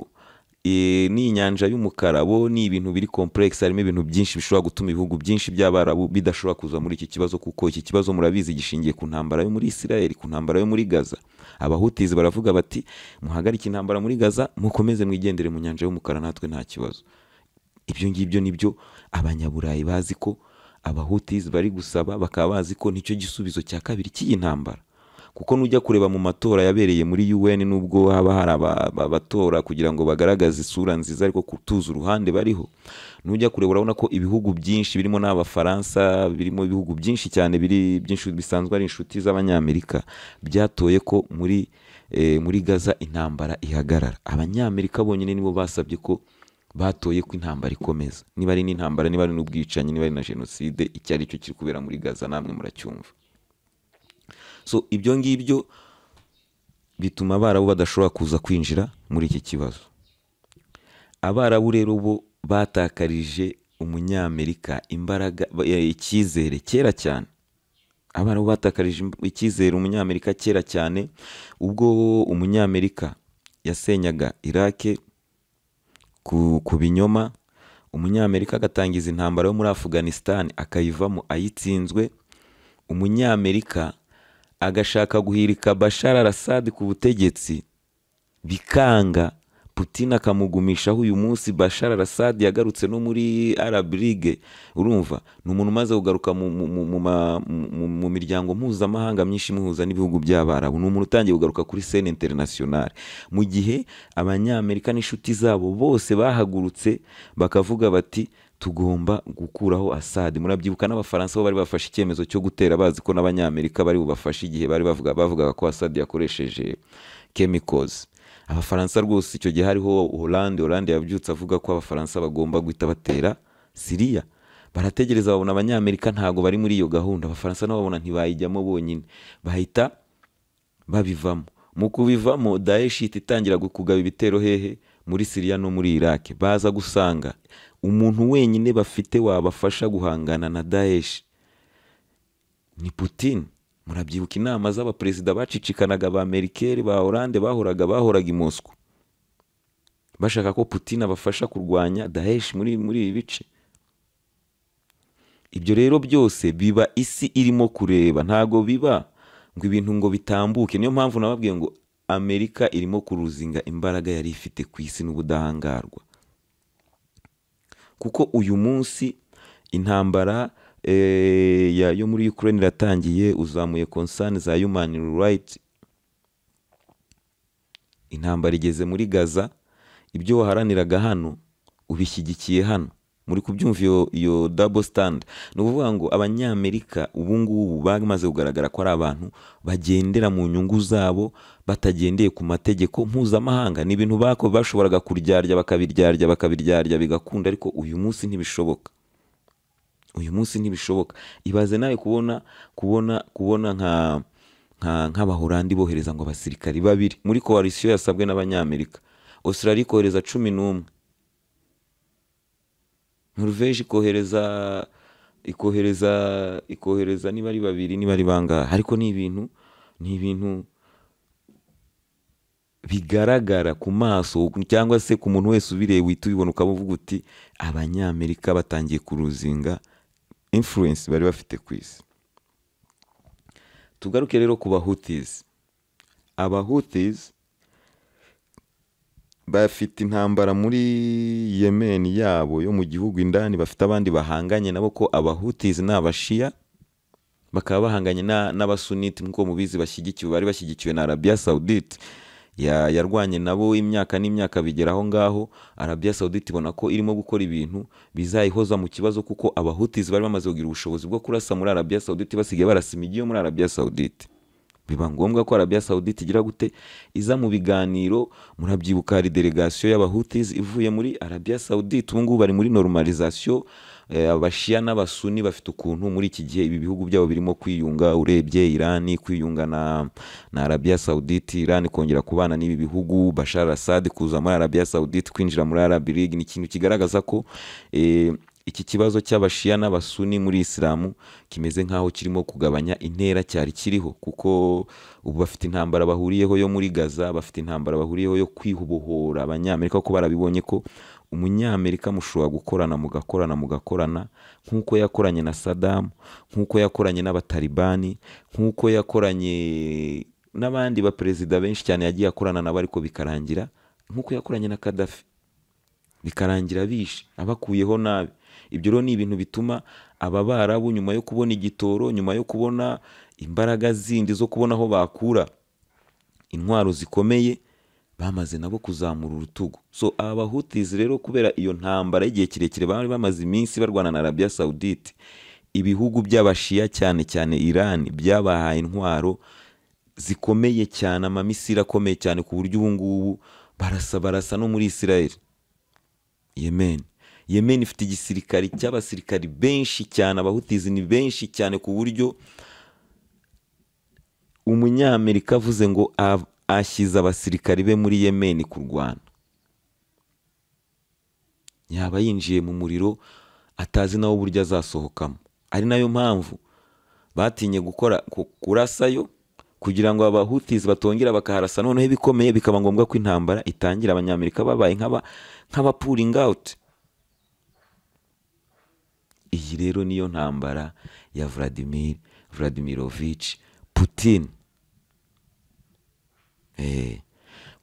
e, ni inyanja y'umukara bo ni ibintu biri complex harimo ibintu byinshi bishobora gutuma ibihugu byinshi by'abarabu bidashobora kuza muri iki kibazo kuko iki kibazo murabizi gishingiye ku ntambara yo muri Israel ku ntambara yo muri Gaza abahutizi baravuga bati muhagarike intambara muri Gaza mukomeze mwigendere mu nyanja y'umukara natwe nta kibazo ibyo ngibyo nibyo abanyaburayi bazi ko abahutizi bari gusaba bakaba bazi ko nicyo gisubizo cya kabiri cy'iyi ntambara kuko nujya kureba mu matora yabereye muri UN nubwo haba hari abatora kugira ngo bagaragaze isura nziza ariko kutuza uruhande bariho nujya kureba urabona ko ibihugu byinshi birimo n'abafaransa birimo ibihugu byinshi cyane biri byinshi bisanzwe ari inshuti z'abanyamerika byatoye ko muri eh, muri gaza intambara ihagarara abanyamerika bonyine nibo basabye ko batoye ko intambara ikomeza niba ari n'intambara niba ari n'ubwicanyi niba ari na jenoside icyo ari cyo kiri kubera muri gaza namwe muracyumva so ibyo ngibyo bituma abarabu badashobora kuza kwinjira muri iki kibazo abarabu rero bo batakarije umunyamerika imbaraga icyizere kera cyane abarabu batakarije icyizere umunyamerika kera cyane ubwo umunyamerika yasenyaga irake ku binyoma umunyamerika agatangiza intambara yo muri afuganisitani akayivamo ayitsinzwe umunyamerika agashaka guhirika bashara arasadi ku butegetsi bikanga putin akamugumishaho uyu munsi bashar assad yagarutse no muri arab league urumva ni umuntu umaze kugaruka mu miryango mpuzamahanga myinshi imuhuza n'ibihugu by'abarabu ni umuntu utangiye kugaruka kuri sene interinasiyonari mu gihe abanyamerika n'inshuti zabo bose bahagurutse bakavuga bati tugomba gukuraho assad murabyibuka n'abafaransa bo bari bafashe icyemezo cyo gutera bazi ko n'abanyamerika bari bubafashe igihe bari bavuga ko assad yakoresheje kemikozi abafaransa rwose icyo gihe hariho oranje oranje yabyutse avuga ko abafaransa bagomba guhita batera siriya barategereza babona abanyamerika ntabwo bari muri iyo gahunda abafaransa nabo babona ntibayijyamo bonyine bahita babivamo mu kubivamo daesh itangira kugaba ibitero hehe muri siriya no muri iraki baza gusanga umuntu wenyine bafite wabafasha guhangana na daesh ni putine murabyibuka inama z'abaperezida bacicikanaga ba merikeri ba oranje bahoraga bahoraga i moscou bashaka ko putin abafasha kurwanya daheshi muri muri ibi bice ibyo rero byose biba isi irimo kureba ntago biba ngo ibintu ngo bitambuke niyo mpamvu nababwiye ngo amerika irimo kuruzinga imbaraga yari ifite ku isi n'ubudahangarwa kuko uyu munsi intambara Eh, yo muri Ukraine iratangiye uzamuye konsani za human rights intambara igeze muri gaza ibyo waharaniraga hano ubishyigikiye hano muri kubyumva iyo dabo sitandi ni ukuvuga ngo abanyamerika ubungubu ngubu bamaze kugaragara ko ari abantu bagendera mu nyungu zabo batagendeye ku mategeko mpuzamahanga ni ibintu bashoboraga kuryaryarya bakabiryarya bakabiryarya bigakunda ariko uyu munsi ntibishoboka uyu munsi ntibishoboka ibaze nawe kubona kubona kubona nka nk'abahorandi bohereza ngo abasirikari babiri muri koalisiyo yasabwe n'abanyamerika Australia ikohereza cumi n'umwe noruveje ikohereza ikohereza ikohereza niba ari babiri niba ari bangahe ariko ni ibintu ni ibintu bigaragara ku maso cyangwa se ku muntu wese ubireba uhita ubibona ukavuga uti abanyamerika batangiye kuruzinga influence bari bafite ku isi tugaruke rero ku bahutizi abahutizi bafite intambara muri yemeni yabo yo mu gihugu indani bafite abandi bahanganye nabo ko abahutizi ni abashiya bakaba bahanganye n'abasuniti nk'uko mubizi bashyigikiwe bari bashyigikiwe na Arabia Saudite yarwanye nabo imyaka n'imyaka bigera aho ngaho arabiya sawuditi ibona ko irimo gukora ibintu bizayihoza mu kibazo kuko abahutizi bari bamaze kugira ubushobozi bwo kurasa muri arabiya sawuditi basigaye barasa imijyi yo muri arabiya sawuditi biba ngombwa ko arabiya sawuditi igira gute iza mu biganiro murabyibuka hari delegasiyo y'abahutizi ivuye muri arabiya sawuditi ubu ngubu bari muri normalizasiyo Eh, abashiya n'abasuni bafite ukuntu muri iki gihe ibi bihugu byabo birimo kwiyunga urebye irani kwiyunga na arabiya sawuditi irani kongera kubana n'ibi bihugu bashar asad kuza muri arabiya sawuditi kwinjira muri arabi ligi ni ikintu kigaragaza ko eh, iki kibazo cy'abashiya n'abasuni muri isilamu kimeze nk'aho kirimo kugabanya intera cyari kiriho kuko ubu bafite intambara bahuriyeho yo muri gaza bafite intambara bahuriyeho yo kwibohora abanyamerika kuko barabibonye ko umunyamerika mushobora gukorana mugakorana mugakorana nk'uko yakoranye na sadamu nk'uko yakoranye n'abatalibani nk'uko yakoranye n'abandi baperezida benshi cyane yagiye akorana nabo ariko bikarangira nk'uko yakoranye na kadafi bikarangira bishe abakuyeho nabi ibyo rero ni ibintu bituma aba barabu nyuma yo kubona igitoro nyuma yo kubona imbaraga zindi zo kubona aho bakura intwaro zikomeye bamaze nabo kuzamura urutugu so aba bahutizi rero kubera iyo ntambara y'igihe kirekire bari bamaze iminsi barwana na Arabia Saudite ibihugu by'abashiya cyane cyane Iran byabahaye intwaro zikomeye cyane amamisiri akomeye cyane ku buryo ubu barasa barasa no muri Israel yemeni yemeni ifite igisirikare cy'abasirikari benshi cyane abahutizi ni benshi cyane ku buryo umunyamerika avuze ngo ashyize abasirikari be muri yemeni kurwana yaba yinjiye mu muriro atazi nawe uburyo azasohokamo ari nayo mpamvu batinye gukora kurasayo kugira ngo abahutizi batongera bakaharasa noneho ibikomeye bikaba ngombwa ko intambara itangira abanyamerika babaye nk'abapuringi awuti iyi rero niyo ntambara ya Vladimir Vladimirovic Putin Eh,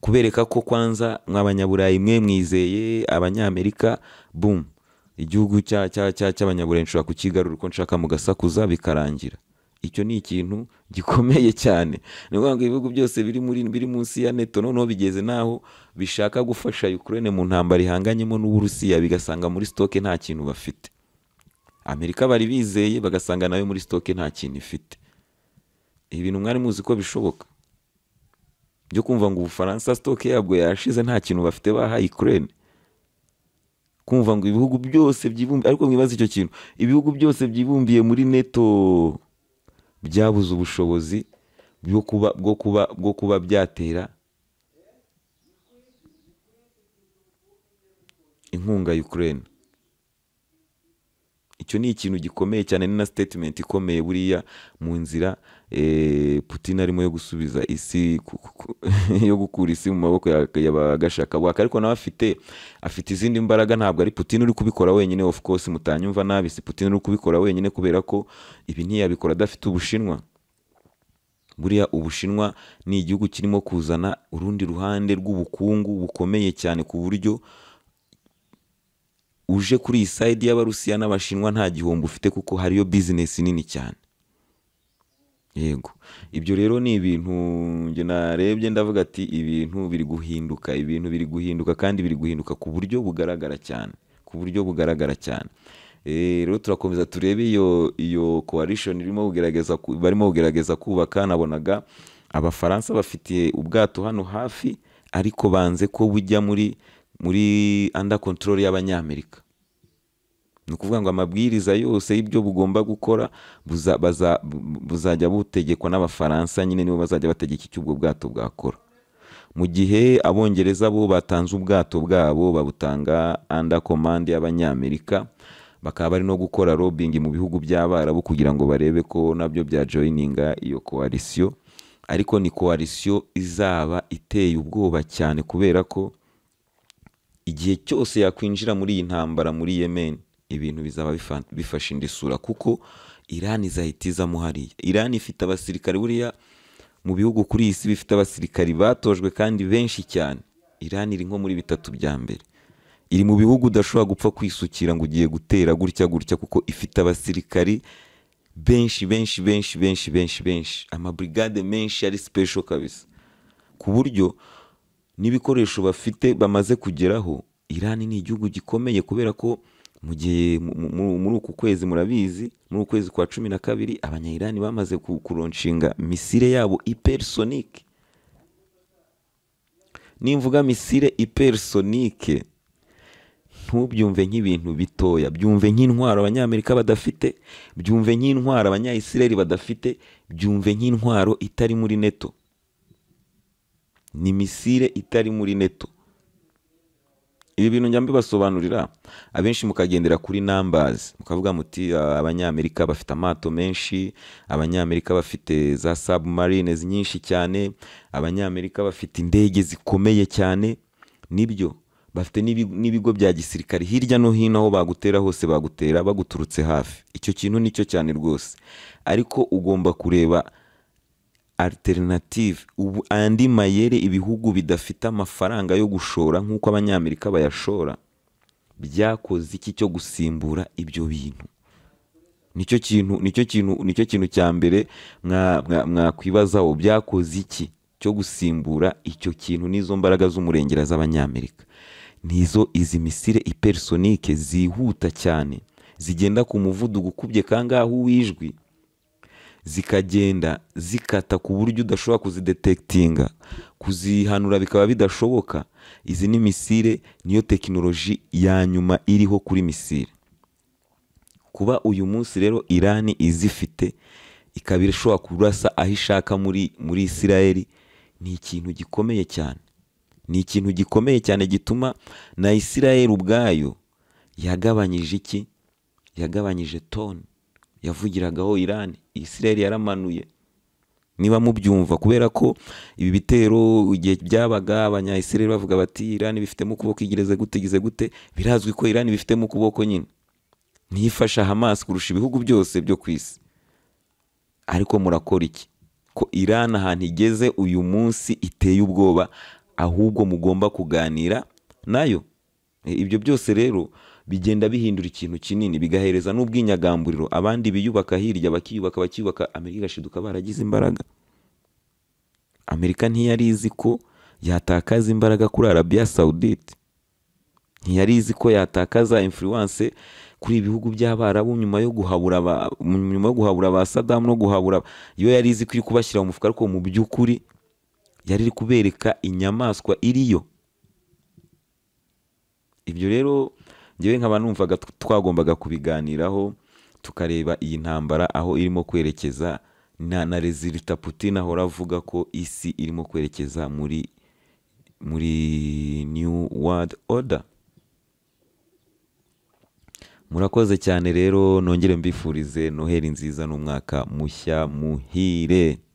kubereka ko kwanza nk'abanyaburayi mwe mwizeye abanyamerika bumu igihugu cya cy'abanyaburayi nshura kukigarura uko nshaka mugasakuza bikarangira icyo ni ikintu gikomeye cyane ni ukuvuga ngo ibihugu byose biri muri biri munsi ya neto noneho bigeze n'aho bishaka gufasha Ukraine mu ntambara ihanganyemo n'uburusiya bigasanga muri sitoke nta kintu bafite amerika bari bizeye bagasanga nayo muri sitoke nta kintu ifite ibintu mwari muzi ko bishoboka byo kumva ngo ubufaransa sitoke yabwo yashize nta kintu bafite bahaye ikirere kumva ngo ibihugu byose byibumbiye ariko mwibaze icyo kintu ibihugu byose byibumbiye muri neto byabuze ubushobozi bwo kuba bwo kuba bwo kuba byatera inkunga y'ikirere icyo ni ikintu gikomeye cyane ni na sitetimenti ikomeye buriya mu nzira eh, putin arimo yo gusubiza isi *laughs* yo gukura isi mu maboko ya bagashakabuhake ariko nawe afite afite izindi mbaraga ntabwo ari putin uri kubikora wenyine of course mutanyumva nabi si putin uri kubikora wenyine kubera ko ibi ntiyabikora adafite ubushinwa buriya ubushinwa ni igihugu kirimo kuzana urundi ruhande rw'ubukungu bukomeye cyane ku buryo uje kuri iyi sayidi y'abarusiya n'abashinwa nta gihombo ufite kuko hariyo bizinesi nini cyane yego ibyo rero ni ibintu njye narebye ndavuga ati ibintu biri guhinduka ibintu biri guhinduka kandi biri guhinduka ku buryo bugaragara cyane ku buryo bugaragara cyane eh, rero turakomeza turebe iyo iyo coalition irimo kugerageza barimo kugerageza kubaka nabonaga abafaransa bafitiye ubwato hano hafi ariko banze ko bujya muri muri anda control y'abanyamerika ni ukuvuga ngo amabwiriza yose y'ibyo bugomba gukora buzajya butegekwa n'abafaransa nyine nibo bazajya bategeka icyo ubwo bwato bwakora mu gihe abongereza bo batanze ubwato bwabo babutanga anda komande y'abanyamerika bakaba bari no gukora robingi mu bihugu by'abarabu kugira ngo barebe ko nabyo bya joyininga iyo koalisiyo ariko ni koalisiyo izaba iteye ubwoba cyane kubera ko igihe cyose yakwinjira muri iyi ntambara muri yemen ibintu bizaba bifashe indi sura kuko irani izahita izamo hariya irani ifite abasirikare buriya mu bihugu kuri iyi si bifite abasirikari batojwe kandi benshi cyane irani iri nko muri bitatu bya mbere iri mu bihugu udashobora gupfa kwisukira ngo ugiye gutera gutya gutya kuko ifite abasirikari benshi benshi benshi benshi benshi benshi amabrigade menshi ari sipesho kabisa ku buryo n'ibikoresho bafite bamaze kugeraho irani ni igihugu gikomeye kubera ko mu gihe muri uku kwezi murabizi muri uku kwezi kwa cumi na kabiri abanyayirani bamaze kuronshinga misire yabo iperisonike nimvuga misire iperisonike ntubyumve nk'ibintu bitoya byumve nk'intwaro abanyamerika badafite byumve nk'intwaro abanyayisireri badafite byumve nk'intwaro itari muri neto ni misile itari muri neto ibi bintu njya mbibasobanurira abenshi mukagendera kuri nambazi mukavuga muti ah, abanyamerika bafite amato menshi abanyamerika bafite za sabumarines nyinshi cyane abanyamerika bafite indege zikomeye cyane nibyo bafite n'ibigo bya gisirikare hirya no hino aho bagutera hose bagutera baguturutse hafi icyo kintu nicyo cyane rwose ariko ugomba kureba alternative andi mayere ibihugu bidafite amafaranga yo gushora nk'uko abanyamerika bayashora byakoze iki cyo gusimbura ibyo bintu nicyo kintu nicyo kintu nicyo kintu cya mbere mwakwibazaho byakoze iki cyo gusimbura icyo kintu n'izo mbaraga z'umurengera z'abanyamerika nizo izi misire iperisonike zihuta cyane zigenda ku muvuduko ukubye kangahe uw'ijwi zikagenda zikata ku buryo udashobora kuzidetekitinga kuzihanura bikaba bidashoboka izi ni misire niyo tekinoloji ya nyuma iriho kuri misire kuba uyu munsi rero irani izifite ikaba ishobora kurasa aho ishaka muri muri isirayeli ni ikintu gikomeye cyane ni ikintu gikomeye cyane gituma na isirayeli ubwayo yagabanyije iki yagabanyije toni yavugiragaho irani Israel yaramanuye niba mubyumva kubera ko ibi bitero igihe byabaga abanyayisiraheli bavuga bati irani bifitemo ukuboko igereze gute igeze gute birazwi ko irani bifitemo ukuboko nyine ntiyifasha hamas kurusha ibihugu byose byo ku isi ariko murakora iki ko irani ahantu igeze uyu munsi iteye ubwoba ahubwo mugomba kuganira nayo ibyo byose rero bigenda bihindura ikintu kinini bigahereza n'ubwinyagamburiro abandi biyubaka hirya bakiyubaka bakiyubaka amerika igashiduka baragize imbaraga amerika ntiyari izi ko yatakaza imbaraga kuri arabiya sawudite ntiyari izi ko yatakaza influence kuri ibihugu by'abarabu nyuma yo guhabura nyuma yo guhabura ba sadamu no guhabura iyo yari izi ko iri kubashyira mu mufuka ariko mu by'ukuri yari iri kubereka inyamaswa iriyo ibyo rero ngewe nkaba numvaga twagombaga kubiganiraho tukareba iyi ntambara aho irimo kwerekeza na rezilita putin ahora avuga ko isi irimo kwerekeza muri muri new world order murakoze cyane rero nongere mbifurize noheri nziza n'umwaka mushya muhire